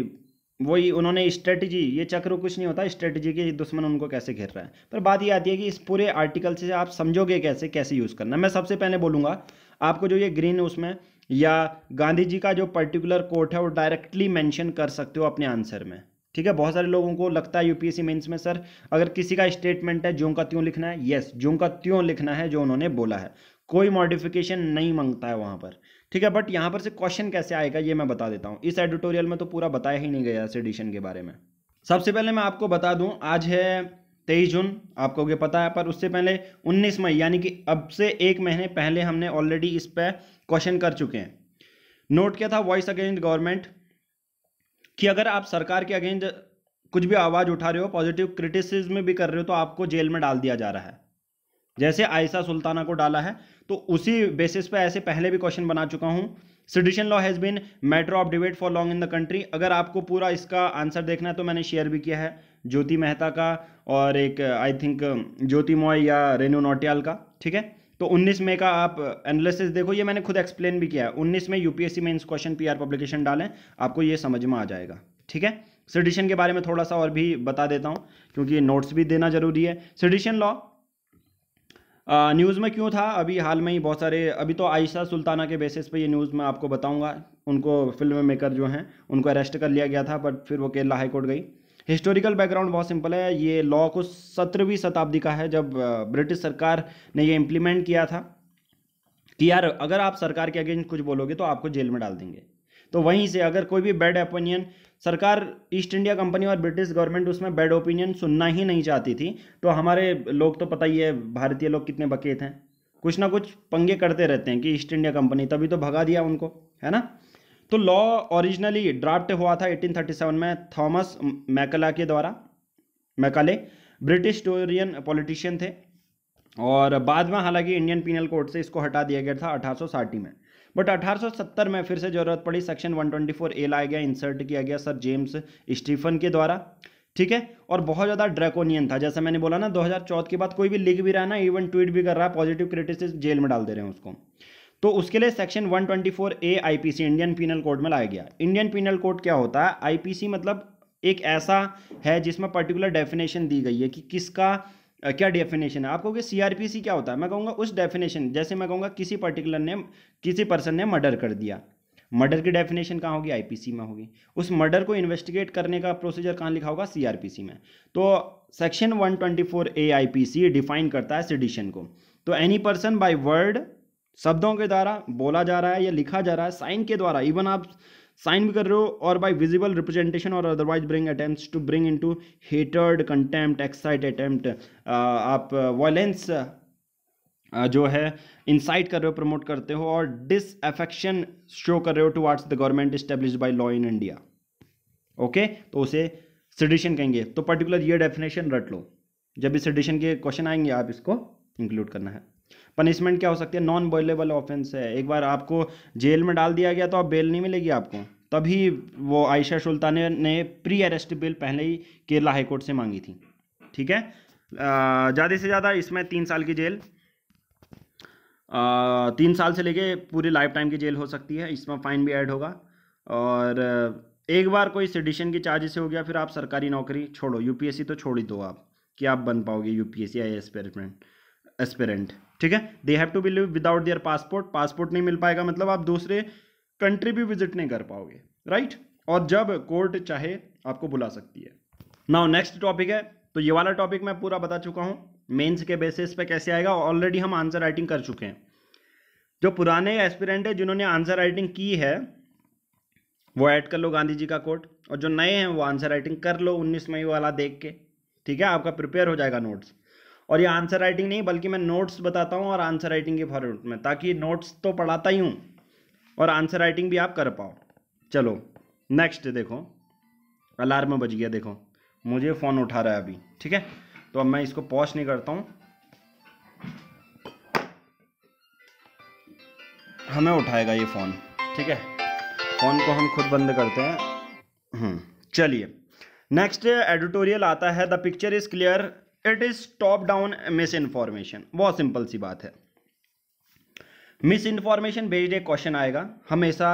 वही उन्होंने स्ट्रेटजी ये चक्र कुछ नहीं होता स्ट्रेटजी के दुश्मन उनको कैसे घेर रहा है पर बात ये आती है कि इस पूरे आर्टिकल से आप समझोगे कैसे कैसे यूज़ करना मैं सबसे पहले बोलूँगा आपको जो ये ग्रीन उसमें या गांधी जी का जो पर्टिकुलर कोट है वो डायरेक्टली मेंशन कर सकते हो अपने आंसर में ठीक है बहुत सारे लोगों को लगता है यूपीएससी मेंस में सर अगर किसी का स्टेटमेंट है जो का त्यों लिखना है यस जो का त्यों लिखना है जो उन्होंने बोला है कोई मॉडिफिकेशन नहीं मांगता है वहां पर ठीक है बट यहां पर से क्वेश्चन कैसे आएगा ये मैं बता देता हूं इस एडिटोरियल में तो पूरा बताया ही नहीं गया सेडिशन के बारे में सबसे पहले मैं आपको बता दूं आज है तेईस जून आपको ये पता है पर उससे पहले उन्नीस मई यानी कि अब से एक महीने पहले हमने ऑलरेडी इस पर क्वेश्चन कर चुके हैं नोट किया था वॉइस अगेंस्ट गवर्नमेंट कि अगर आप सरकार के अगेंस्ट कुछ भी आवाज़ उठा रहे हो पॉजिटिव क्रिटिसिज्म भी कर रहे हो तो आपको जेल में डाल दिया जा रहा है जैसे आयशा सुल्ताना को डाला है तो उसी बेसिस पे ऐसे पहले भी क्वेश्चन बना चुका हूं sedition law has been matter of debate for long in the country अगर आपको पूरा इसका आंसर देखना है तो मैंने शेयर भी किया है ज्योति मेहता का और एक आई थिंक ज्योति मॉय या रेनू नोटियाल का ठीक है तो 19 में का आप एनालिसिस देखो ये मैंने खुद एक्सप्लेन भी किया है 19 में यूपीएससी में इस क्वेश्चन पीआर पब्लिकेशन डालें आपको ये समझ में आ जाएगा ठीक है सिडिशन के बारे में थोड़ा सा और भी बता देता हूँ क्योंकि नोट्स भी देना जरूरी है सिडिशन लॉ न्यूज़ में क्यों था अभी हाल में ही बहुत सारे अभी तो आयशा सुल्ताना के बेसिस पर ये न्यूज़ मैं आपको बताऊंगा उनको फिल्म मेकर जो हैं उनको अरेस्ट कर लिया गया था बट फिर वो केरला हाईकोर्ट गई हिस्टोरिकल बैकग्राउंड बहुत सिंपल है ये लॉ को सत्रहवीं शताब्दी का है जब ब्रिटिश सरकार ने ये इम्प्लीमेंट किया था कि यार अगर आप सरकार के अगेंस्ट कुछ बोलोगे तो आपको जेल में डाल देंगे तो वहीं से अगर कोई भी बैड ओपिनियन सरकार ईस्ट इंडिया कंपनी और ब्रिटिश गवर्नमेंट उसमें बैड ओपिनियन सुनना ही नहीं चाहती थी तो हमारे लोग तो पता ही है भारतीय लोग कितने बकेत हैं कुछ ना कुछ पंगे करते रहते हैं कि ईस्ट इंडिया कंपनी तभी तो भगा दिया उनको है ना तो लॉ ओरिजिनली ड्राफ्ट हुआ था 1837 में थॉमस मैकला के द्वारा मैकाले ब्रिटिश टोरियन पॉलिटिशियन थे और बाद में हालांकि इंडियन पीनल कोड से इसको हटा दिया गया था अठारह में बट 1870 में फिर से जरूरत पड़ी सेक्शन 124 ए लाया गया इंसर्ट किया गया सर जेम्स स्टीफन के द्वारा ठीक है और बहुत ज़्यादा ड्रैकोनियन था जैसे मैंने बोला ना 2014 के बाद कोई भी लिख भी रहा है ना इवन ट्वीट भी कर रहा है पॉजिटिव क्रिटिसिस जेल में डाल दे रहे हैं उसको तो उसके लिए section 124 A IPC Indian penal code में लाया गया इंडियन पिनल कोड क्या होता है आईपीसी मतलब एक ऐसा है जिसमें पर्टिकुलर डेफिनेशन दी गई है कि किसका क्या डेफिनेशन है आपको कि सीआरपीसी क्या होता है मैं कहूँगा उस डेफिनेशन जैसे मैं कहूँगा किसी पर्टिकुलर ने किसी पर्सन ने मर्डर कर दिया मर्डर की डेफिनेशन कहाँ होगी आईपीसी में होगी उस मर्डर को इन्वेस्टिगेट करने का प्रोसीजर कहाँ लिखा होगा सीआरपीसी में तो सेक्शन 124 ए आईपीसी डिफाइन करता है सिडिशन को तो एनी पर्सन बाय वर्ड शब्दों के द्वारा बोला जा रहा है या लिखा जा रहा है साइन के द्वारा इवन आप साइन भी कर रहे हो और बाई विजिबल रिप्रेजेंटेशन और otherwise bring attempt to bring into hatred contempt excite attempt आप वायलेंस uh, uh, जो है इंसाइट कर रहे हो प्रमोट करते हो और डिसएफेक्शन शो कर रहे हो to the government establish by law in India okay तो उसे सडिशन कहेंगे तो पर्टिकुलर ये डेफिनेशन रट लो जब भी सडिशन के क्वेश्चन आएंगे आप इसको इंक्लूड करना है पनिशमेंट क्या हो सकती है नॉन बॉयलेबल ऑफेंस है एक बार आपको जेल में डाल दिया गया तो आप बेल नहीं मिलेगी आपको तभी वो आयशा सुल्ताना ने प्री अरेस्ट बेल पहले ही केरला हाईकोर्ट से मांगी थी ठीक है ज़्यादा से ज़्यादा इसमें तीन साल की जेल आ, तीन साल से लेके पूरी लाइफ टाइम की जेल हो सकती है इसमें फाइन भी ऐड होगा और एक बार कोई सडिशन की चार्ज से हो गया फिर आप सरकारी नौकरी छोड़ो यूपीएससी तो छोड़ ही दो आप कि आप बन पाओगे यूपीएससी आई एस्पेरेंट एस्पेरेंट ठीक है they have to be live without their passport passport नहीं मिल पाएगा मतलब आप दूसरे कंट्री भी विजिट नहीं कर पाओगे राइट और जब कोर्ट चाहे आपको बुला सकती है नाउ नेक्स्ट टॉपिक है तो ये वाला टॉपिक मैं पूरा बता चुका हूँ मेंस के बेसिस पे कैसे आएगा ऑलरेडी हम आंसर राइटिंग कर चुके हैं जो पुराने एस्पिरेंट है जिन्होंने आंसर राइटिंग की है वो ऐड कर लो गांधी जी का कोर्ट और जो नए हैं वो आंसर राइटिंग कर लो 19 मई वाला देख के ठीक है आपका प्रिपेयर हो जाएगा नोट्स और ये आंसर राइटिंग नहीं बल्कि मैं नोट्स बताता हूँ और आंसर राइटिंग के फॉर्मेट में ताकि नोट्स तो पढ़ाता ही हूँ और आंसर राइटिंग भी आप कर पाओ चलो नेक्स्ट देखो अलार्म बज गया देखो मुझे फ़ोन उठा रहा है अभी ठीक है तो अब मैं इसको पॉज नहीं करता हूँ हमें उठाएगा ये फ़ोन ठीक है फ़ोन को हम खुद बंद करते हैं हम्म, चलिए नेक्स्ट एडिटोरियल आता है the picture is clear it is top down misinformation बहुत सिंपल सी बात है मिस इन्फॉर्मेशन बेस्ड एक क्वेश्चन आएगा हमेशा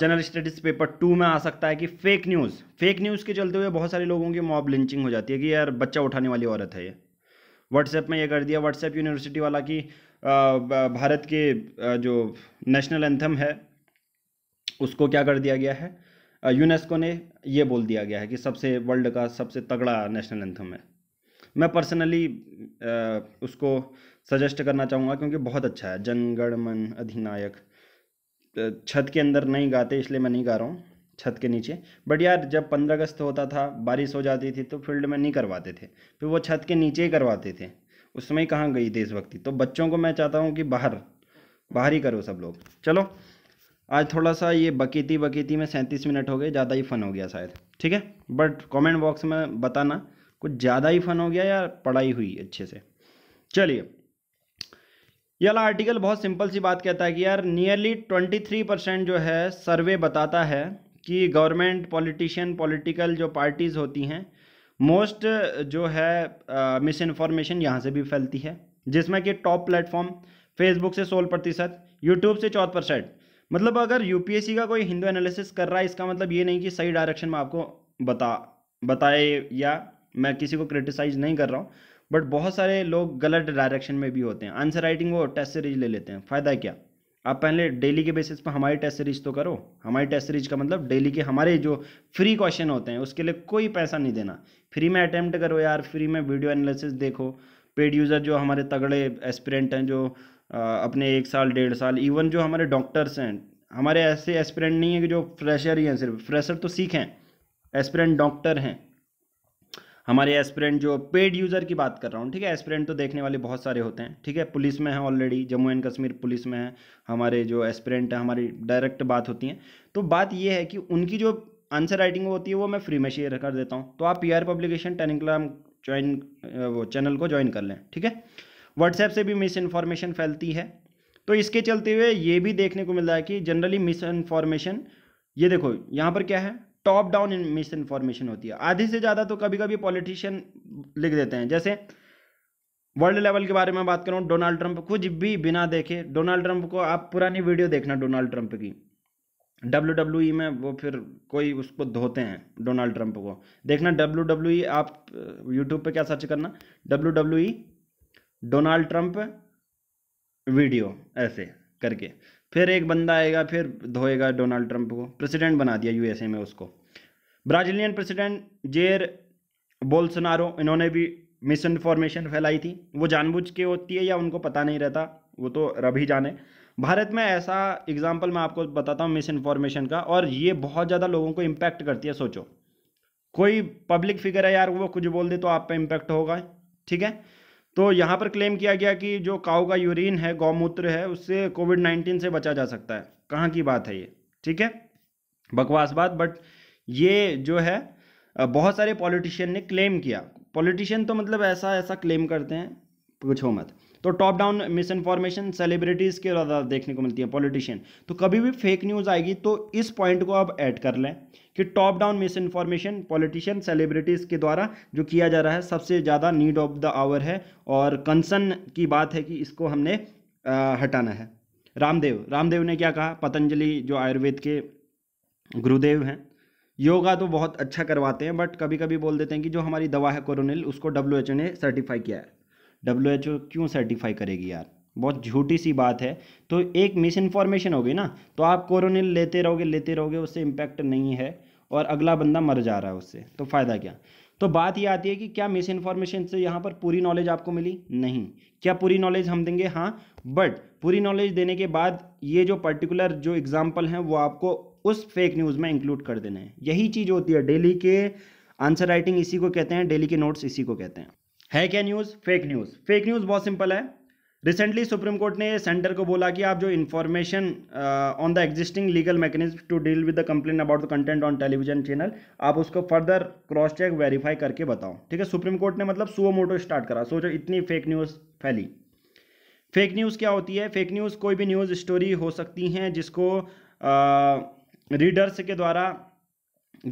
जनरल स्टडीज पेपर टू में आ सकता है कि फेक न्यूज़ फेक न्यूज़ के चलते हुए बहुत सारे लोगों की मॉब लिंचिंग हो जाती है कि यार बच्चा उठाने वाली औरत है ये व्हाट्सएप में ये कर दिया व्हाट्सएप यूनिवर्सिटी वाला कि भारत के जो नेशनल एंथम है उसको क्या कर दिया गया है यूनेस्को ने ये बोल दिया गया है कि सबसे वर्ल्ड का सबसे तगड़ा नेशनल एंथम है मैं पर्सनली उसको सजेस्ट करना चाहूँगा क्योंकि बहुत अच्छा है मन अधिनायक छत के अंदर नहीं गाते इसलिए मैं नहीं गा रहा हूँ छत के नीचे बट यार जब पंद्रह अगस्त होता था बारिश हो जाती थी तो फील्ड में नहीं करवाते थे फिर वो छत के नीचे ही करवाते थे उसमें ही कहाँ गई देशभक्ति तो बच्चों को मैं चाहता हूँ कि बाहर बाहर ही करो सब लोग चलो आज थोड़ा सा ये बकीती बकीती में सैंतीस मिनट हो गए ज़्यादा ही फन हो गया शायद ठीक है बट कमेंट बॉक्स में बताना कुछ ज़्यादा ही फन हो गया या पढ़ाई हुई अच्छे से चलिए ये वाला आर्टिकल बहुत सिंपल सी बात कहता है कि यार नियरली ट्वेंटी थ्री परसेंट जो है सर्वे बताता है कि गवर्नमेंट पॉलिटिशियन पॉलिटिकल जो पार्टीज़ होती हैं मोस्ट जो है मिस इन्फॉर्मेशन यहाँ से भी फैलती है जिसमें कि टॉप प्लेटफॉर्म फेसबुक से सोलह प्रतिशत यूट्यूब से चौदह परसेंट मतलब अगर यूपीएससी का कोई हिंदू एनालिसिस कर रहा है इसका मतलब ये नहीं कि सही डायरेक्शन में आपको बता बताए या मैं किसी को क्रिटिसाइज़ नहीं कर रहा हूँ बट बहुत सारे लोग गलत डायरेक्शन में भी होते हैं आंसर राइटिंग वो टेस्ट सीरीज ले लेते हैं फ़ायदा क्या आप पहले डेली के बेसिस पर हमारी टेस्ट सीरीज तो करो हमारी टेस्ट सीरीज का मतलब डेली के हमारे जो फ्री क्वेश्चन होते हैं उसके लिए कोई पैसा नहीं देना फ्री में अटैम्प्ट करो यार फ्री में वीडियो एनालिसिस देखो पेड यूज़र जो हमारे तगड़े एस्पिरेंट हैं जो अपने एक साल डेढ़ साल इवन जो हमारे डॉक्टर्स हैं हमारे ऐसे एस्पिरेंट नहीं है कि जो फ्रेशर ही हैं सिर्फ फ्रेशर तो सीखें एस्पिरेंट डॉक्टर हैं हमारे एस्पिरेंट जो पेड यूज़र की बात कर रहा हूँ ठीक है एस्पिरेंट तो देखने वाले बहुत सारे होते हैं ठीक है पुलिस में है already Jammu and Kashmir police में है हमारे जो एस्पिरेंट हैं हमारी डायरेक्ट बात होती है तो बात यह है कि उनकी जो आंसर राइटिंग होती है वो मैं फ्री में शेयर कर देता हूँ तो आप पी पब्लिकेशन टेनिक्लाम ज्वाइन वो चैनल को ज्वाइन कर लें ठीक है व्हाट्सएप से भी मिस इन्फॉर्मेशन फैलती है तो इसके चलते हुए ये भी देखने को मिल रहा है कि जनरली मिस इन्फॉर्मेशन ये देखो यहाँ पर क्या है टॉप डाउन मिस इन्फॉर्मेशन होती है आधे से ज़्यादा तो कभी कभी पॉलिटिशियन लिख देते हैं जैसे वर्ल्ड लेवल के बारे में बात करूँ डोनाल्ड ट्रंप कुछ भी बिना देखे डोनाल्ड ट्रंप को आप पुरानी वीडियो देखना डोनाल्ड ट्रंप की डब्ल्यू डब्ल्यू e में वो फिर कोई उसको धोते हैं डोनाल्ड ट्रंप को देखना डब्ल्यू डब्ल्यू e, आप यूट्यूब uh, पे क्या सर्च करना W W Donald Trump video ऐसे करके फिर एक बंदा आएगा फिर धोएगा डोनाल्ड ट्रंप को प्रेसिडेंट बना दिया यूएसए में उसको ब्राज़ीलियन प्रेसिडेंट जेर बोल्सनारो इन्होंने भी मिस इन्फॉर्मेशन फैलाई थी वो जानबूझ के होती है या उनको पता नहीं रहता वो तो रब ही जाने भारत में ऐसा एग्जाम्पल मैं आपको बताता हूँ मिस इन्फॉर्मेशन का और ये बहुत ज़्यादा लोगों को इम्पैक्ट करती है सोचो कोई पब्लिक फिगर है यार वो कुछ बोल दे तो आप पे इम्पैक्ट होगा ठीक है तो यहाँ पर क्लेम किया गया कि जो काऊ का यूरिन है गौमूत्र है उससे कोविड नाइन्टीन से बचा जा सकता है कहाँ की बात है ये ठीक है बकवास बात बट ये जो है बहुत सारे पॉलिटिशियन ने क्लेम किया पॉलिटिशियन तो मतलब ऐसा ऐसा क्लेम करते हैं पूछो मत तो top down misinformation celebrities के ज़्यादा देखने को मिलती है पॉलिटिशियन तो कभी भी फेक न्यूज़ आएगी तो इस पॉइंट को आप ऐड कर लें कि top down misinformation politician celebrities के द्वारा जो किया जा रहा है सबसे ज़्यादा नीड ऑफ द आवर है और कंसर्न की बात है कि इसको हमने आ, हटाना है रामदेव रामदेव ने क्या कहा पतंजलि जो आयुर्वेद के गुरुदेव हैं योगा तो बहुत अच्छा करवाते हैं बट कभी कभी बोल देते हैं कि जो हमारी दवा है कोरोनिल उसको डब्ल्यू ने सर्टिफाई किया है डब्ल्यू क्यों सर्टिफाई करेगी यार बहुत झूठी सी बात है तो एक मिस इन्फॉर्मेशन होगी ना तो आप कोरोनिल लेते रहोगे लेते रहोगे उससे इम्पैक्ट नहीं है और अगला बंदा मर जा रहा है उससे तो फ़ायदा क्या तो बात ये आती है कि क्या मिस इन्फॉर्मेशन से यहाँ पर पूरी नॉलेज आपको मिली नहीं क्या पूरी नॉलेज हम देंगे हाँ बट पूरी नॉलेज देने के बाद ये जो पर्टिकुलर जो एग्जाम्पल हैं वो आपको उस फेक न्यूज़ में इंक्लूड कर देने हैं यही चीज़ होती है डेली के आंसर राइटिंग इसी को कहते हैं डेली के नोट्स इसी को कहते हैं है क्या news fake news fake news बहुत सिंपल है रिसेंटली सुप्रीम कोर्ट ने सेंटर को बोला कि आप जो information on the existing legal mechanism to deal with the complain about the content on television channel आप उसको फर्दर क्रॉस चेक वेरीफाई करके बताओ ठीक है सुप्रीम कोर्ट ने मतलब सुओ मोटो स्टार्ट करा सोचो इतनी फेक न्यूज़ फैली फेक न्यूज़ क्या होती है फेक न्यूज़ कोई भी न्यूज़ स्टोरी हो सकती हैं जिसको रीडर्स uh, के द्वारा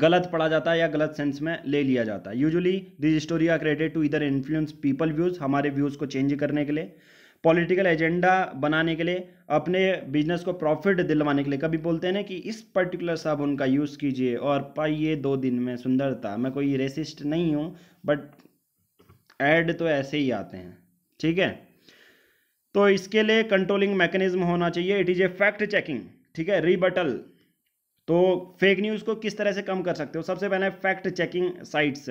गलत पढ़ा जाता है या गलत सेंस में ले लिया जाता है usually this story are created to इधर इन्फ्लुएंस पीपल व्यूज़ हमारे व्यूज़ को चेंज करने के लिए पॉलिटिकल एजेंडा बनाने के लिए अपने बिजनेस को प्रॉफिट दिलवाने के लिए कभी बोलते हैं ना कि इस पर्टिकुलर साबुन का यूज़ कीजिए और पाइए दो दिन में सुंदरता मैं कोई रेसिस्ट नहीं हूँ बट एड तो ऐसे ही आते हैं ठीक है तो इसके लिए कंट्रोलिंग मैकेनिज्म होना चाहिए it is a fact checking ठीक है रिबटल तो फेक न्यूज़ को किस तरह से कम कर सकते हो सबसे पहले फैक्ट चेकिंग साइट्स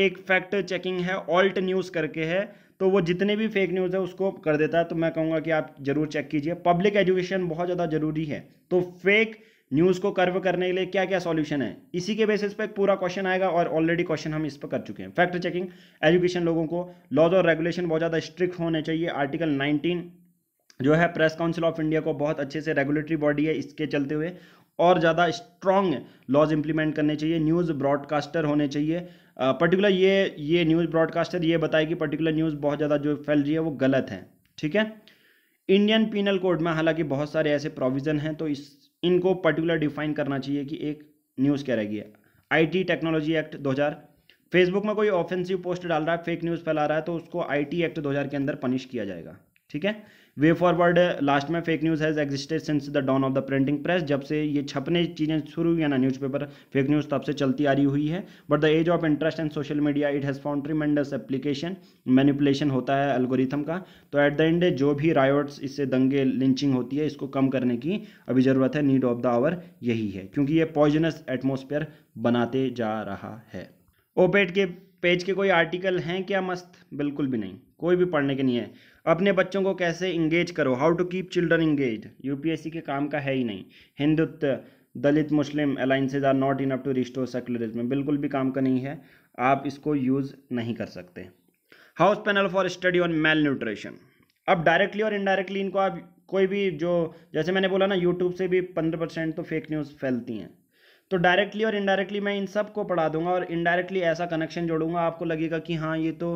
एक फैक्ट चेकिंग है ऑल्ट न्यूज़ करके है तो वो जितने भी फेक न्यूज़ है उसको कर देता है तो मैं कहूँगा कि आप जरूर चेक कीजिए पब्लिक एजुकेशन बहुत ज़्यादा जरूरी है तो फेक न्यूज़ को कर्व करने के लिए क्या क्या सॉल्यूशन है इसी के बेसिस पे पूरा क्वेश्चन आएगा और ऑलरेडी क्वेश्चन हम इस पर कर चुके हैं फैक्ट चेकिंग एजुकेशन लोगों को लॉज और रेगुलेशन बहुत ज़्यादा स्ट्रिक्ट होने चाहिए आर्टिकल 19 जो है प्रेस काउंसिल ऑफ इंडिया को बहुत अच्छे से रेगुलेटरी बॉडी है इसके चलते हुए और ज़्यादा स्ट्रॉन्ग लॉज इंप्लीमेंट करने चाहिए न्यूज़ ब्रॉडकास्टर होने चाहिए पर्टिकुलर ये ये न्यूज़ ब्रॉडकास्टर ये बताए कि पर्टिकुलर न्यूज़ बहुत ज़्यादा जो फैल रही है वो गलत है ठीक है इंडियन पीनल कोड में हालांकि बहुत सारे ऐसे प्रोविज़न हैं तो इस इनको पर्टिकुलर डिफाइन करना चाहिए कि एक न्यूज़ क्या रहेगी आईटी टेक्नोलॉजी एक्ट 2000 फेसबुक में कोई ऑफेंसिव पोस्ट डाल रहा है फेक न्यूज़ फैला रहा है तो उसको आईटी एक्ट 2000 के अंदर पनिश किया जाएगा ठीक है वे फॉरवर्ड लास्ट में fake news has existed since the dawn of the printing press जब से ये छपने चीज़ें शुरू हुई है ना न्यूज़पेपर फेक न्यूज़ तब से चलती आ रही हुई है but the age of interest and social media it has found tremendous application manipulation होता है एल्गोरिथम का तो एट द एंड जो भी रायोट्स इससे दंगे लिंचिंग होती है इसको कम करने की अभी ज़रूरत है नीड ऑफ द आवर यही है क्योंकि ये पॉइजनस एटमोसफेयर बनाते जा रहा है ओपेट के पेज के कोई आर्टिकल हैं क्या मस्त बिल्कुल भी नहीं कोई भी पढ़ने के नहीं है अपने बच्चों को कैसे इंगेज करो how to keep children engage UPSC के काम का है ही नहीं Hindutva Dalit Muslim alliances are not enough to restore secularism बिल्कुल भी काम का नहीं है आप इसको यूज़ नहीं कर सकते house panel for study on malnutrition अब डायरेक्टली और इनडायरेक्टली इनको आप कोई भी जो जैसे मैंने बोला ना यूट्यूब से भी पंद्रह परसेंट तो फेक न्यूज़ फैलती हैं तो डायरेक्टली और इनडायरेक्टली मैं इन सब को पढ़ा दूंगा और इनडायरेक्टली ऐसा कनेक्शन जोड़ूंगा आपको लगेगा कि हाँ ये तो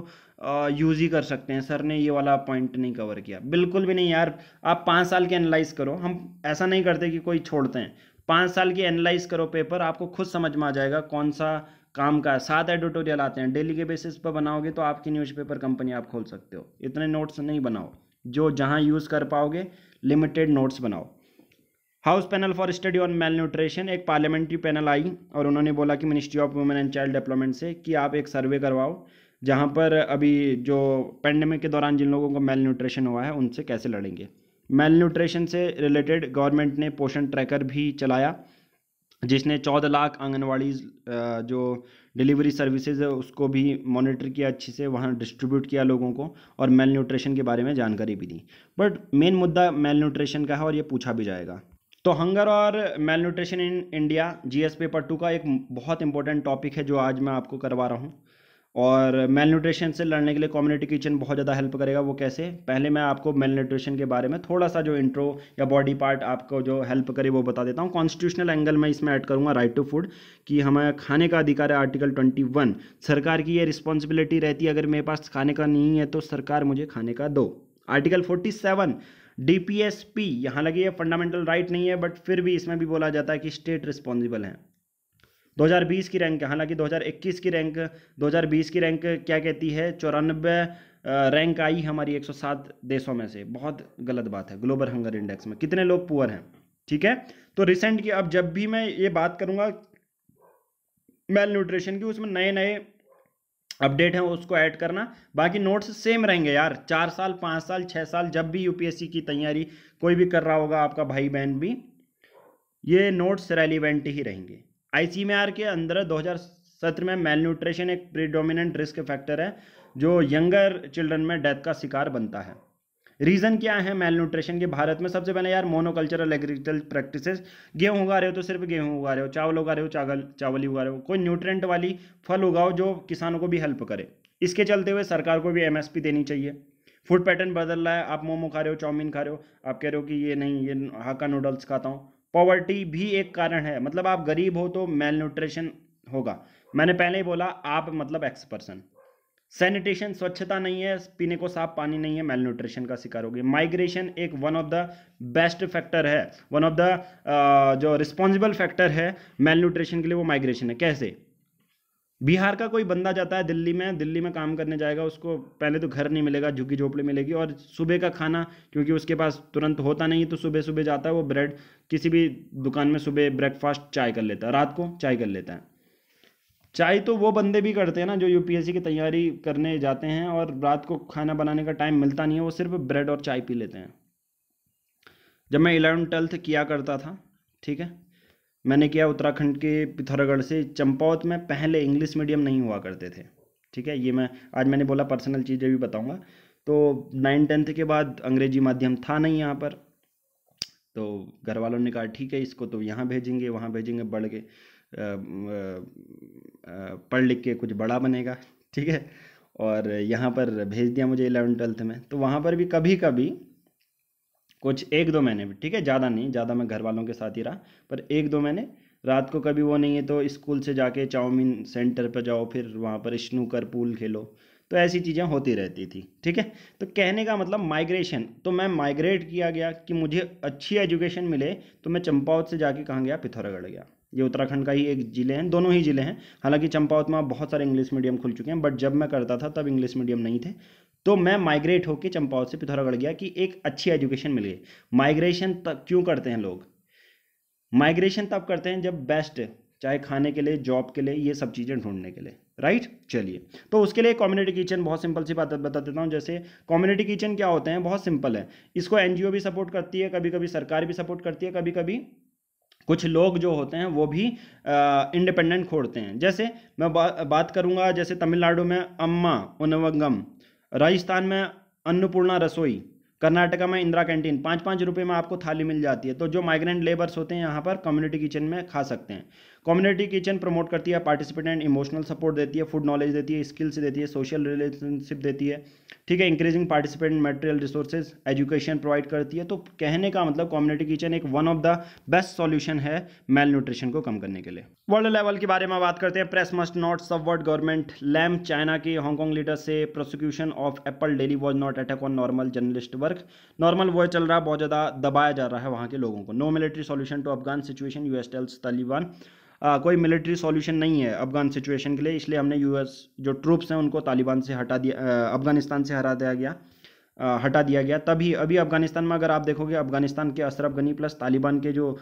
यूज़ ही कर सकते हैं सर ने ये वाला पॉइंट नहीं कवर किया बिल्कुल भी नहीं यार आप पाँच साल के एनालाइज करो हम ऐसा नहीं करते कि कोई छोड़ते हैं पाँच साल की एनालाइज करो पेपर आपको खुद समझ में आ जाएगा कौन सा काम का सात एडिटोरियल आते हैं डेली के बेसिस पर बनाओगे तो आपकी न्यूज़पेपर कंपनी आप खोल सकते हो इतने नोट्स नहीं बनाओ जो जहाँ यूज़ कर पाओगे लिमिटेड नोट्स बनाओ house panel for study on malnutrition एक पार्लियामेंट्री पैनल आई और उन्होंने बोला कि ministry of women and child development से कि आप एक सर्वे करवाओ जहाँ पर अभी जो पेंडेमिक के दौरान जिन लोगों को मेल न्यूट्रिशन हुआ है उनसे कैसे लड़ेंगे मेल न्यूट्रिशन से रिलेटेड गवर्नमेंट ने पोषण ट्रैकर भी चलाया जिसने चौदह लाख आंगनवाड़ी जो डिलीवरी सर्विसेज है उसको भी मॉनिटर किया अच्छे से वहाँ डिस्ट्रीब्यूट किया लोगों को और मेल न्यूट्रिशन के बारे में जानकारी भी दी बट मेन मुद्दा मेल न्यूट्रिशन का है और ये पूछा भी जाएगा तो हंगर और malnutrition in India S paper two का एक बहुत इंपॉर्टेंट टॉपिक है जो आज मैं आपको करवा रहा हूँ और मेल न्यूट्रिशन से लड़ने के लिए कम्युनिटी किचन बहुत ज़्यादा हेल्प करेगा वो कैसे पहले मैं आपको मेल न्यूट्रिशन के बारे में थोड़ा सा जो इंट्रो या बॉडी पार्ट आपको जो हेल्प करे वो बता देता हूँ कॉन्स्टिट्यूशनल एंगल में इसमें ऐड करूँगा राइट टू फूड कि हमें खाने का अधिकार है आर्टिकल ट्वेंटी वन सरकार की ये रिस्पॉन्सिबिलिटी रहती है अगर मेरे पास खाने का नहीं है तो सरकार मुझे खाने का दो आर्टिकल फोर्टी सेवन डीपीएसपी यहां लगी है फंडामेंटल राइट नहीं है बट फिर भी इसमें भी बोला जाता है कि स्टेट रिस्पॉन्सिबल है 2020 की रैंक हालांकि 2021 की रैंक 2020 की रैंक क्या कहती है चौरानबे रैंक आई हमारी 107 देशों में से बहुत गलत बात है ग्लोबल हंगर इंडेक्स में कितने लोग पुअर हैं ठीक है तो रिसेंट की अब जब भी मैं ये बात करूंगा मेल न्यूट्रिशन की उसमें नए नए अपडेट है उसको ऐड करना बाकी नोट्स सेम रहेंगे यार चार साल पाँच साल छः साल जब भी यूपीएससी की तैयारी कोई भी कर रहा होगा आपका भाई बहन भी ये नोट्स रेलिवेंट ही रहेंगे आई के अंदर 2017 में मेल न्यूट्रिशन एक प्रीडोमिनेंट रिस्क फैक्टर है जो यंगर चिल्ड्रन में डेथ का शिकार बनता है रीज़न क्या है मेल न्यूट्रिशन के भारत में सबसे पहले यार मोनोकल्चरल एग्रीकल्चर प्रैक्टिसेस गेहूँ उगा रहे हो तो सिर्फ गेहूँ उगा रहे हो चावल उगा रहे हो चावल चावल ही उगा रहे हो कोई न्यूट्रेंट वाली फल उगाओ जो किसानों को भी हेल्प करे इसके चलते हुए सरकार को भी एम देनी चाहिए फूड पैटर्न बदल रहा है आप मोमो खा रहे हो चाउमीन खा रहे हो आप कह रहे हो कि ये नहीं ये हाका नूडल्स खाता हूँ पॉवर्टी भी एक कारण है मतलब आप गरीब हो तो मेल न्यूट्रिशन होगा मैंने पहले ही बोला आप मतलब एक्स पर्सन सैनिटेशन स्वच्छता नहीं है पीने को साफ पानी नहीं है मेल न्यूट्रिशन का शिकार होगी माइग्रेशन एक one of the best factor है वन ऑफ द जो रिस्पॉन्सिबल फैक्टर है मेल न्यूट्रिशन के लिए वो माइग्रेशन है कैसे बिहार का कोई बंदा जाता है दिल्ली में दिल्ली में काम करने जाएगा उसको पहले तो घर नहीं मिलेगा झुग्गी झोपड़ी मिलेगी और सुबह का खाना क्योंकि उसके पास तुरंत होता नहीं तो सुबह सुबह जाता है वो ब्रेड किसी भी दुकान में सुबह ब्रेकफास्ट चाय कर लेता है रात को चाय कर लेता है चाय तो वो बंदे भी करते हैं ना जो यूपीएससी की तैयारी करने जाते हैं और रात को खाना बनाने का टाइम मिलता नहीं है वो सिर्फ ब्रेड और चाय पी लेते हैं जब मैं इलेवन ट्वेल्थ किया करता था ठीक है मैंने किया उत्तराखंड के पिथौरागढ़ से चंपावत में पहले इंग्लिश मीडियम नहीं हुआ करते थे ठीक है ये मैं आज मैंने बोला पर्सनल चीज़ें भी बताऊंगा तो नाइन टेंथ के बाद अंग्रेजी माध्यम था नहीं यहाँ पर तो घर वालों ने कहा ठीक है इसको तो यहाँ भेजेंगे वहाँ भेजेंगे बढ़ के पढ़ लिख के कुछ बड़ा बनेगा ठीक है और यहाँ पर भेज दिया मुझे इलेवन ट्वेल्थ में तो वहाँ पर भी कभी कभी कुछ एक दो महीने भी ठीक है ज़्यादा नहीं ज़्यादा मैं घर वालों के साथ ही रहा पर एक दो महीने रात को कभी वो नहीं है तो स्कूल से जाके चाउमीन सेंटर पर जाओ फिर वहाँ पर स्नूकर पूल खेलो तो ऐसी चीज़ें होती रहती थी ठीक है तो कहने का मतलब माइग्रेशन तो मैं माइग्रेट किया गया कि मुझे अच्छी एजुकेशन मिले तो मैं चंपावत से जाके कहाँ गया पिथौरागढ़ गया ये उत्तराखंड का ही एक ज़िले हैं दोनों ही ज़िले हैं हालांकि चंपावत में बहुत सारे इंग्लिश मीडियम खुल चुके हैं बट जब मैं करता था तब इंग्लिश मीडियम नहीं थे तो मैं माइग्रेट होकर चंपावत से पिथौरागढ़ गया कि एक अच्छी एजुकेशन मिल गई माइग्रेशन तब क्यों करते हैं लोग माइग्रेशन तब करते हैं जब बेस्ट चाहे खाने के लिए जॉब के लिए ये सब चीज़ें ढूंढने के लिए राइट चलिए तो उसके लिए कम्युनिटी किचन बहुत सिंपल सी बात बता देता हूँ जैसे कम्युनिटी किचन क्या होते हैं बहुत सिंपल है इसको एनजीओ भी सपोर्ट करती है कभी कभी सरकार भी सपोर्ट करती है कभी कभी कुछ लोग जो होते हैं वो भी इंडिपेंडेंट खोड़ते हैं जैसे मैं बा, बात करूंगा जैसे तमिलनाडु में अम्मा उनवंगम राजस्थान में अन्नपूर्णा रसोई कर्नाटका में इंदिरा कैंटीन पाँच पाँच रुपये में आपको थाली मिल जाती है तो जो माइग्रेंट लेबर्स होते हैं यहाँ पर कम्युनिटी किचन में खा सकते हैं कम्युनिटी किचन प्रमोट करती है एंड इमोशनल सपोर्ट देती है फूड नॉलेज देती है स्किल्स देती है सोशल रिलेशनशिप देती है ठीक है increasing participant material resources education provide करती है तो कहने का मतलब कम्युनिटी किचन एक one of the best solution है मेल न्यूट्रिशन को कम करने के लिए वर्ल्ड लेवल के बारे में बात करते हैं press must not subvert government Lam China के हांगकांग लीडर से prosecution of Apple Daily was not attack on normal journalist work normal वो चल रहा है बहुत ज़्यादा दबाया जा रहा है वहाँ के लोगों को no military solution to Afghan situation US tells Taliban आ, कोई मिलिट्री सॉल्यूशन नहीं है अफगान सिचुएशन के लिए इसलिए हमने यूएस जो ट्रूप्स हैं उनको तालिबान से हटा दिया अफगानिस्तान से हरा दिया गया आ, हटा दिया गया तभी अभी अफगानिस्तान में अगर आप देखोगे अफगानिस्तान के अशरफ गनी प्लस तालिबान के जो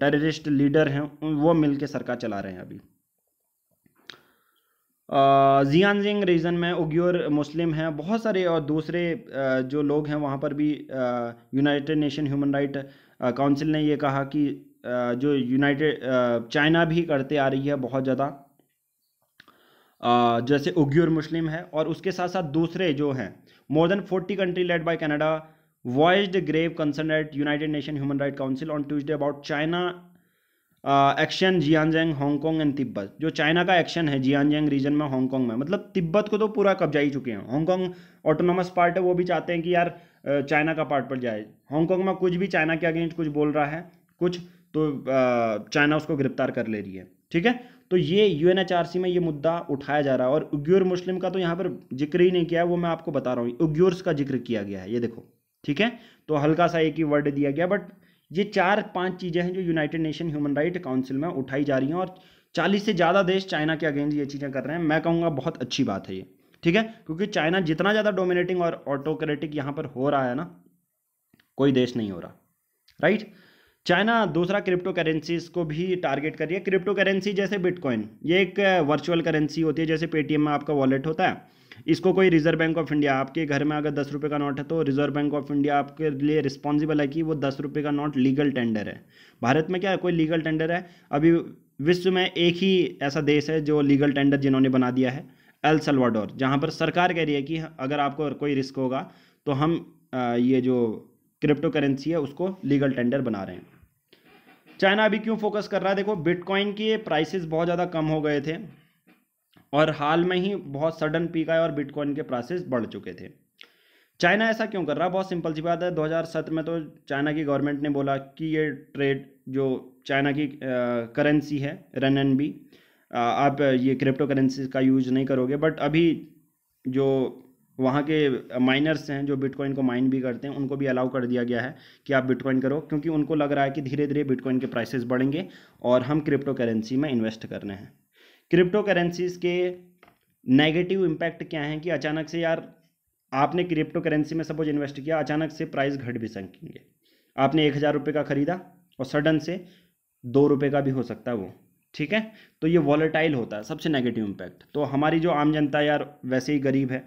टेररिस्ट लीडर हैं वो मिलकर सरकार चला रहे हैं अभी जियानजिंग रीजन में उग्योर मुस्लिम हैं बहुत सारे और दूसरे जो लोग हैं वहाँ पर भी United Nation human right council ने ये कहा कि जो यूनाइटेड चाइना भी करते आ रही है बहुत ज़्यादा जैसे उग्योर मुस्लिम है और उसके साथ साथ दूसरे जो हैं more than forty country led by Canada voiced grave concern at United Nations Human Rights Council on Tuesday about China uh, action Xinjiang and Tibet जो चाइना का एक्शन है जियानजेंग रीजन में हांगकॉन्ग में मतलब तिब्बत को तो पूरा कब्जा ही चुके हैं हांगकॉन्ग ऑटोनोमस पार्ट है वो भी चाहते हैं कि यार चाइना का पार्ट पर जाए हांगकॉन्ग में कुछ भी चाइना के अगेंस्ट कुछ बोल रहा है कुछ तो चाइना उसको गिरफ्तार कर ले रही है ठीक है तो ये यूएनएचआरसी में ये मुद्दा उठाया जा रहा है और उग्योर मुस्लिम का तो यहाँ पर जिक्र ही नहीं किया वो मैं आपको बता रहा हूँ उग्योर्स का जिक्र किया गया है ये देखो ठीक है तो हल्का सा एक ही वर्ड दिया गया बट ये चार पांच चीज़ें हैं जो United Nation human right council में उठाई जा रही हैं और चालीस से ज़्यादा देश चाइना के अगेंस्ट ये चीज़ें कर रहे हैं मैं कहूँगा बहुत अच्छी बात है ये ठीक है क्योंकि चाइना जितना ज़्यादा डोमिनेटिंग और ऑटोक्रेटिक यहाँ पर हो रहा है ना कोई देश नहीं हो रहा राइट चाइना दूसरा क्रिप्टो करेंसीज को भी टारगेट कर रही है क्रिप्टो करेंसी जैसे बिटकॉइन ये एक वर्चुअल करेंसी होती है जैसे पेटीएम में आपका वॉलेट होता है इसको कोई रिजर्व बैंक ऑफ इंडिया आपके घर में अगर दस रुपये का नोट है तो रिजर्व बैंक ऑफ इंडिया आपके लिए रिस्पॉन्सिबल है कि वो दस रुपये का नोट लीगल टेंडर है भारत में क्या है कोई लीगल टेंडर है अभी विश्व में एक ही ऐसा देश है जो लीगल टेंडर जिन्होंने बना दिया है एल सलवाडोर जहाँ पर सरकार कह रही है कि अगर आपको कोई रिस्क होगा तो हम ये जो क्रिप्टो करेंसी है उसको लीगल टेंडर बना रहे हैं चाइना अभी क्यों फोकस कर रहा है देखो बिटकॉइन की प्राइसेस बहुत ज़्यादा कम हो गए थे और हाल में ही बहुत सडन पीक आए और बिटकॉइन के प्राइसेस बढ़ चुके थे चाइना ऐसा क्यों कर रहा है बहुत सिंपल सी बात है 2007 में तो चाइना की गवर्नमेंट ने बोला कि ये ट्रेड जो चाइना की करेंसी है रन एन बी आप ये क्रिप्टो करेंसी का यूज नहीं करोगे बट अभी जो वहाँ के माइनर्स हैं जो बिटकॉइन को माइन भी करते हैं उनको भी अलाउ कर दिया गया है कि आप बिटकॉइन करो क्योंकि उनको लग रहा है कि धीरे धीरे बिटकॉइन के प्राइसेस बढ़ेंगे और हम क्रिप्टो करेंसी में इन्वेस्ट कर रहे हैं क्रिप्टो करेंसीज के नेगेटिव इम्पैक्ट क्या हैं कि अचानक से यार आपने क्रिप्टो करेंसी में सपोज इन्वेस्ट किया अचानक से प्राइस घट भी सकेंगे आपने एक हज़ार रुपये का ख़रीदा और सडन से दो रुपये का भी हो सकता है वो ठीक है तो ये वॉलेटाइल होता है सबसे नेगेटिव इम्पैक्ट तो हमारी जो आम जनता यार वैसे ही गरीब है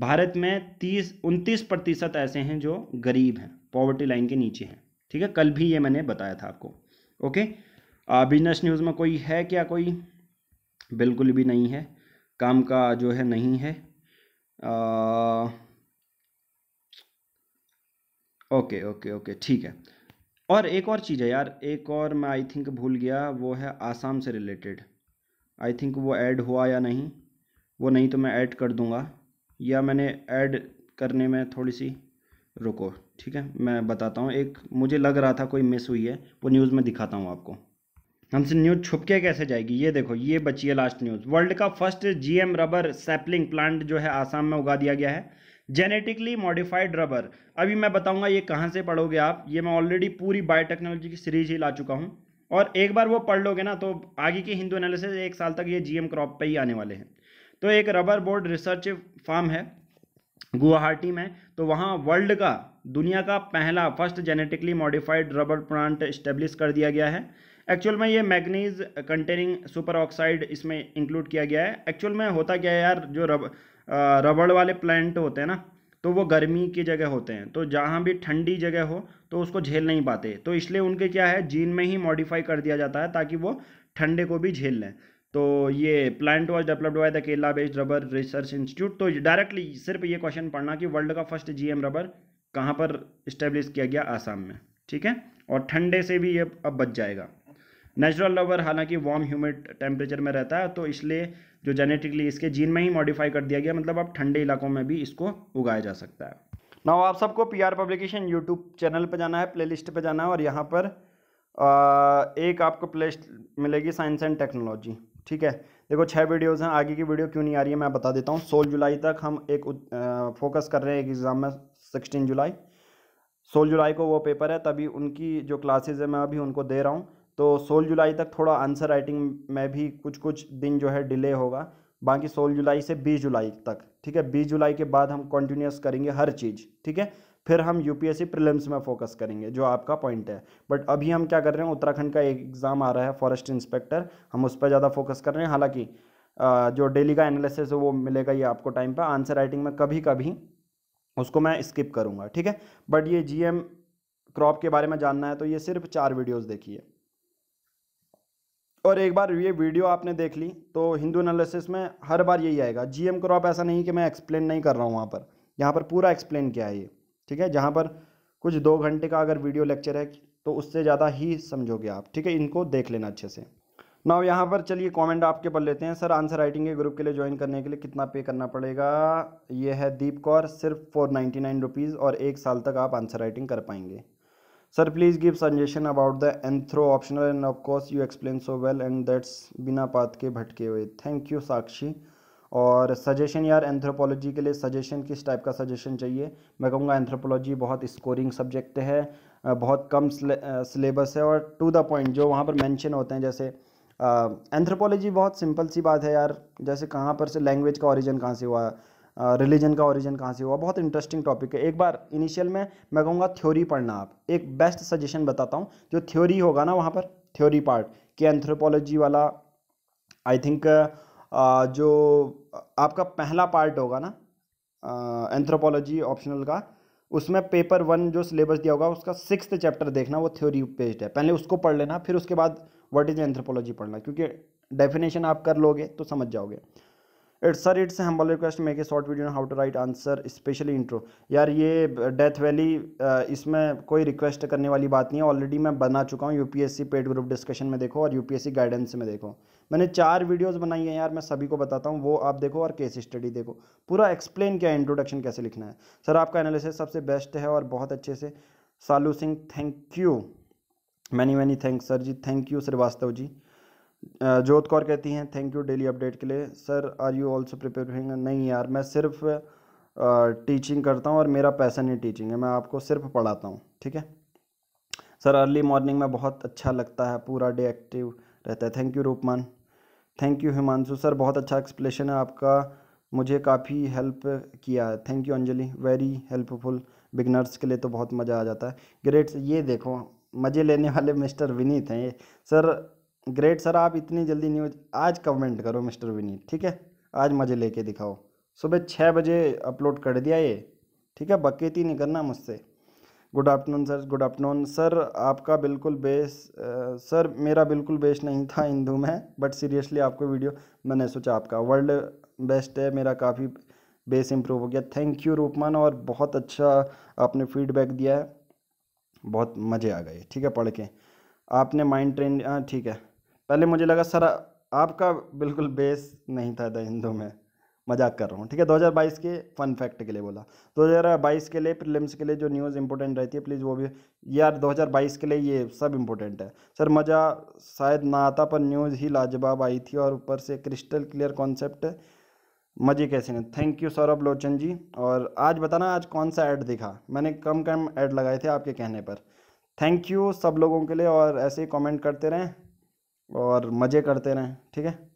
भारत में तीस उनतीस प्रतिशत ऐसे हैं जो गरीब हैं पॉवर्टी लाइन के नीचे हैं ठीक है कल भी ये मैंने बताया था आपको ओके बिजनेस न्यूज़ में कोई है क्या कोई बिल्कुल भी नहीं है काम का जो है नहीं है आ, ओके ओके ओके ठीक है और एक और चीज़ है यार एक और मैं आई थिंक भूल गया वो है आसाम से रिलेटेड आई थिंक वो ऐड हुआ या नहीं वो नहीं तो मैं ऐड कर दूंगा या मैंने ऐड करने में थोड़ी सी रुको ठीक है मैं बताता हूँ एक मुझे लग रहा था कोई मिस हुई है वो न्यूज़ में दिखाता हूँ आपको हमसे न्यूज़ छुप के कैसे जाएगी ये देखो ये बची है लास्ट न्यूज़ वर्ल्ड का first GM rubber sapling plant जो है आसाम में उगा दिया गया है जेनेटिकली मॉडिफाइड रबर अभी मैं बताऊंगा ये कहाँ से पढ़ोगे आप ये मैं ऑलरेडी पूरी बायोटेक्नोलॉजी की सीरीज ही ला चुका हूँ और एक बार वो पढ़ लोगे ना तो आगे की हिंदू एनालिसिस एक साल तक ये जीएम क्रॉप पे ही आने वाले हैं तो एक रबर बोर्ड रिसर्च फार्म है गुवाहाटी में तो वहाँ वर्ल्ड का दुनिया का पहला first genetically modified rubber plant establish कर दिया गया है एक्चुअल में ये मैगनीज़ कंटेनिंग सुपर ऑक्साइड इसमें इंक्लूड किया गया है एक्चुअल में होता क्या है यार जो रब रबड़ वाले प्लांट होते हैं ना तो वो गर्मी की जगह होते हैं तो जहाँ भी ठंडी जगह हो तो उसको झेल नहीं पाते तो इसलिए उनके क्या है जीन में ही मॉडिफाई कर दिया जाता है ताकि वो ठंडे को भी झेल लें तो ये plant was developed by the Kerala based rubber research institute तो डायरेक्टली सिर्फ ये क्वेश्चन पढ़ना कि वर्ल्ड का फर्स्ट जीएम रबर कहाँ पर इस्टेब्लिश किया गया आसाम में ठीक है और ठंडे से भी ये अब बच जाएगा नेचुरल रबर हालांकि वार्म ह्यूमिड टेम्परेचर में रहता है तो इसलिए जो जेनेटिकली इसके जीन में ही मॉडिफाई कर दिया गया मतलब अब ठंडे इलाकों में भी इसको उगाया जा सकता है ना आप सबको पी पब्लिकेशन यूट्यूब चैनल पर जाना है प्ले पर जाना है और यहाँ पर एक आपको प्ले मिलेगी साइंस एंड टेक्नोलॉजी ठीक है देखो छः वीडियोज़ हैं आगे की वीडियो क्यों नहीं आ रही है मैं बता देता हूँ सोलह जुलाई तक हम एक फोकस कर रहे हैं एक एग्ज़ाम में सिक्सटीन जुलाई सोलह जुलाई को वो पेपर है तभी उनकी जो क्लासेज है मैं अभी उनको दे रहा हूँ तो सोलह जुलाई तक थोड़ा आंसर राइटिंग में भी कुछ कुछ दिन जो है डिले होगा बाकी सोलह जुलाई से बीस जुलाई तक ठीक है बीस जुलाई के बाद हम कंटिन्यूस करेंगे हर चीज़ ठीक है फिर हम यूपीएससी प्रीलिम्स में फोकस करेंगे जो आपका पॉइंट है बट अभी हम क्या कर रहे हैं उत्तराखंड का एक एग्ज़ाम आ रहा है फॉरेस्ट इंस्पेक्टर हम उस पर ज़्यादा फोकस कर रहे हैं हालांकि जो डेली का एनालिसिस है वो मिलेगा ये आपको टाइम पर आंसर राइटिंग में कभी कभी उसको मैं स्किप करूँगा ठीक है बट ये जी क्रॉप के बारे में जानना है तो ये सिर्फ चार वीडियोज़ देखिए और एक बार ये वीडियो आपने देख ली तो हिंदू एनालिसिस में हर बार यही आएगा जीएम क्रॉप ऐसा नहीं कि मैं एक्सप्लेन नहीं कर रहा हूँ वहाँ पर यहाँ पर पूरा एक्सप्लेन किया है ये ठीक है जहाँ पर कुछ दो घंटे का अगर वीडियो लेक्चर है तो उससे ज़्यादा ही समझोगे आप ठीक है इनको देख लेना अच्छे से ना यहाँ पर चलिए कमेंट आपके पढ़ लेते हैं सर आंसर राइटिंग के ग्रुप के लिए ज्वाइन करने के लिए कितना पे करना पड़ेगा ये है दीप कौर सिर्फ फोर नाइन्टी नाइन रुपीज़ और एक साल तक आप आंसर राइटिंग कर पाएंगे sir please give suggestion about the anthro optional and of course you explain so well and that's बिना पात के भटके हुए थैंक यू साक्षी और सजेशन यार एंथ्रोपोलॉजी के लिए सजेशन किस टाइप का सजेशन चाहिए मैं कहूँगा एंथ्रोपोलॉजी बहुत स्कोरिंग सब्जेक्ट है बहुत कम सिलेबस है और टू द पॉइंट जो वहाँ पर मेंशन होते हैं जैसे एंथ्रोपोलॉजी बहुत सिंपल सी बात है यार जैसे कहाँ पर से लैंग्वेज का ओरिजिन कहाँ से हुआ रिलीजन का ओरिजिन कहाँ से हुआ बहुत इंटरेस्टिंग टॉपिक है एक बार इनिशियल में मैं कहूँगा थ्योरी पढ़ना आप एक बेस्ट सजेशन बताता हूँ जो थ्योरी होगा ना वहाँ पर थ्योरी पार्ट कि एंथ्रोपोलॉजी वाला आई थिंक जो आपका पहला पार्ट होगा ना एंथ्रोपोलॉजी ऑप्शनल का उसमें पेपर वन जो सिलेबस दिया होगा उसका सिक्स्थ चैप्टर देखना वो थ्योरी बेस्ड है पहले उसको पढ़ लेना फिर उसके बाद व्हाट इज एंथ्रोपोलॉजी पढ़ना क्योंकि डेफिनेशन आप कर लोगे तो समझ जाओगे it's sir it's humble request make a short video how to write answer specially intro यार ये डेथ वैली इसमें कोई रिक्वेस्ट करने वाली बात नहीं है ऑलरेडी मैं बना चुका हूँ यूपीएससी पेड ग्रुप डिस्कशन में देखो और यूपीएससी गाइडेंस में देखो मैंने चार वीडियोस बनाई हैं यार मैं सभी को बताता हूँ वो आप देखो और केस स्टडी देखो पूरा एक्सप्लेन क्या है इंट्रोडक्शन कैसे लिखना है सर आपका एनालिसिस सबसे बेस्ट है और बहुत अच्छे से Salu Singh thank you many many thanks sir ji thank you Shrivastava ji Jot Kaur कहती हैं थैंक यू डेली अपडेट के लिए sir are you also preparing नहीं यार मैं सिर्फ टीचिंग करता हूँ और मेरा पैसा ही टीचिंग है मैं आपको सिर्फ पढ़ाता हूँ ठीक है सर अर्ली मॉर्निंग में बहुत अच्छा लगता है पूरा डे एक्टिव रहता है thank you Rupman thank you Himanshu sir बहुत अच्छा एक्सप्लेशन है आपका मुझे काफ़ी हेल्प किया है thank you Anjali very helpful beginners के लिए तो बहुत मज़ा आ जाता है ग्रेट ये देखो मज़े लेने वाले मिस्टर विनीत हैं ये सर ग्रेट सर आप इतनी जल्दी न्यूज आज कमेंट करो मिस्टर विनीत ठीक है आज मज़े लेके दिखाओ सुबह छः बजे अपलोड कर दिया ये ठीक है बकेती नहीं करना मुझसे good afternoon sir good afternoon sir आपका बिल्कुल बेस सर मेरा बिल्कुल बेस नहीं था हिंदू में बट सीरियसली आपको वीडियो मैंने सोचा आपका वर्ल्ड बेस्ट है मेरा काफ़ी बेस इम्प्रूव हो गया थैंक यू रूपमान और बहुत अच्छा आपने फीडबैक दिया है बहुत मज़े आ गए ठीक है पढ़ के आपने माइंड ट्रेन ठीक है पहले मुझे लगा सर आपका बिल्कुल बेस नहीं था द हिंदू में मजाक कर रहा हूँ ठीक है 2022 के फन फैक्ट के लिए बोला 2022 के लिए प्रीलिम्स के लिए जो न्यूज़ इंपॉर्टेंट रहती है प्लीज़ वो भी यार 2022 के लिए ये सब इंपॉर्टेंट है सर मज़ा शायद ना आता पर न्यूज़ ही लाजवाब आई थी और ऊपर से क्रिस्टल क्लियर कॉन्सेप्ट मजे कैसे नहीं थैंक यू सौरभ लोचन जी और आज बताना आज कौन सा ऐड दिखा मैंने कम कम ऐड लगाए थे आपके कहने पर थैंक यू सब लोगों के लिए और ऐसे ही कॉमेंट करते रहें और मज़े करते रहें ठीक है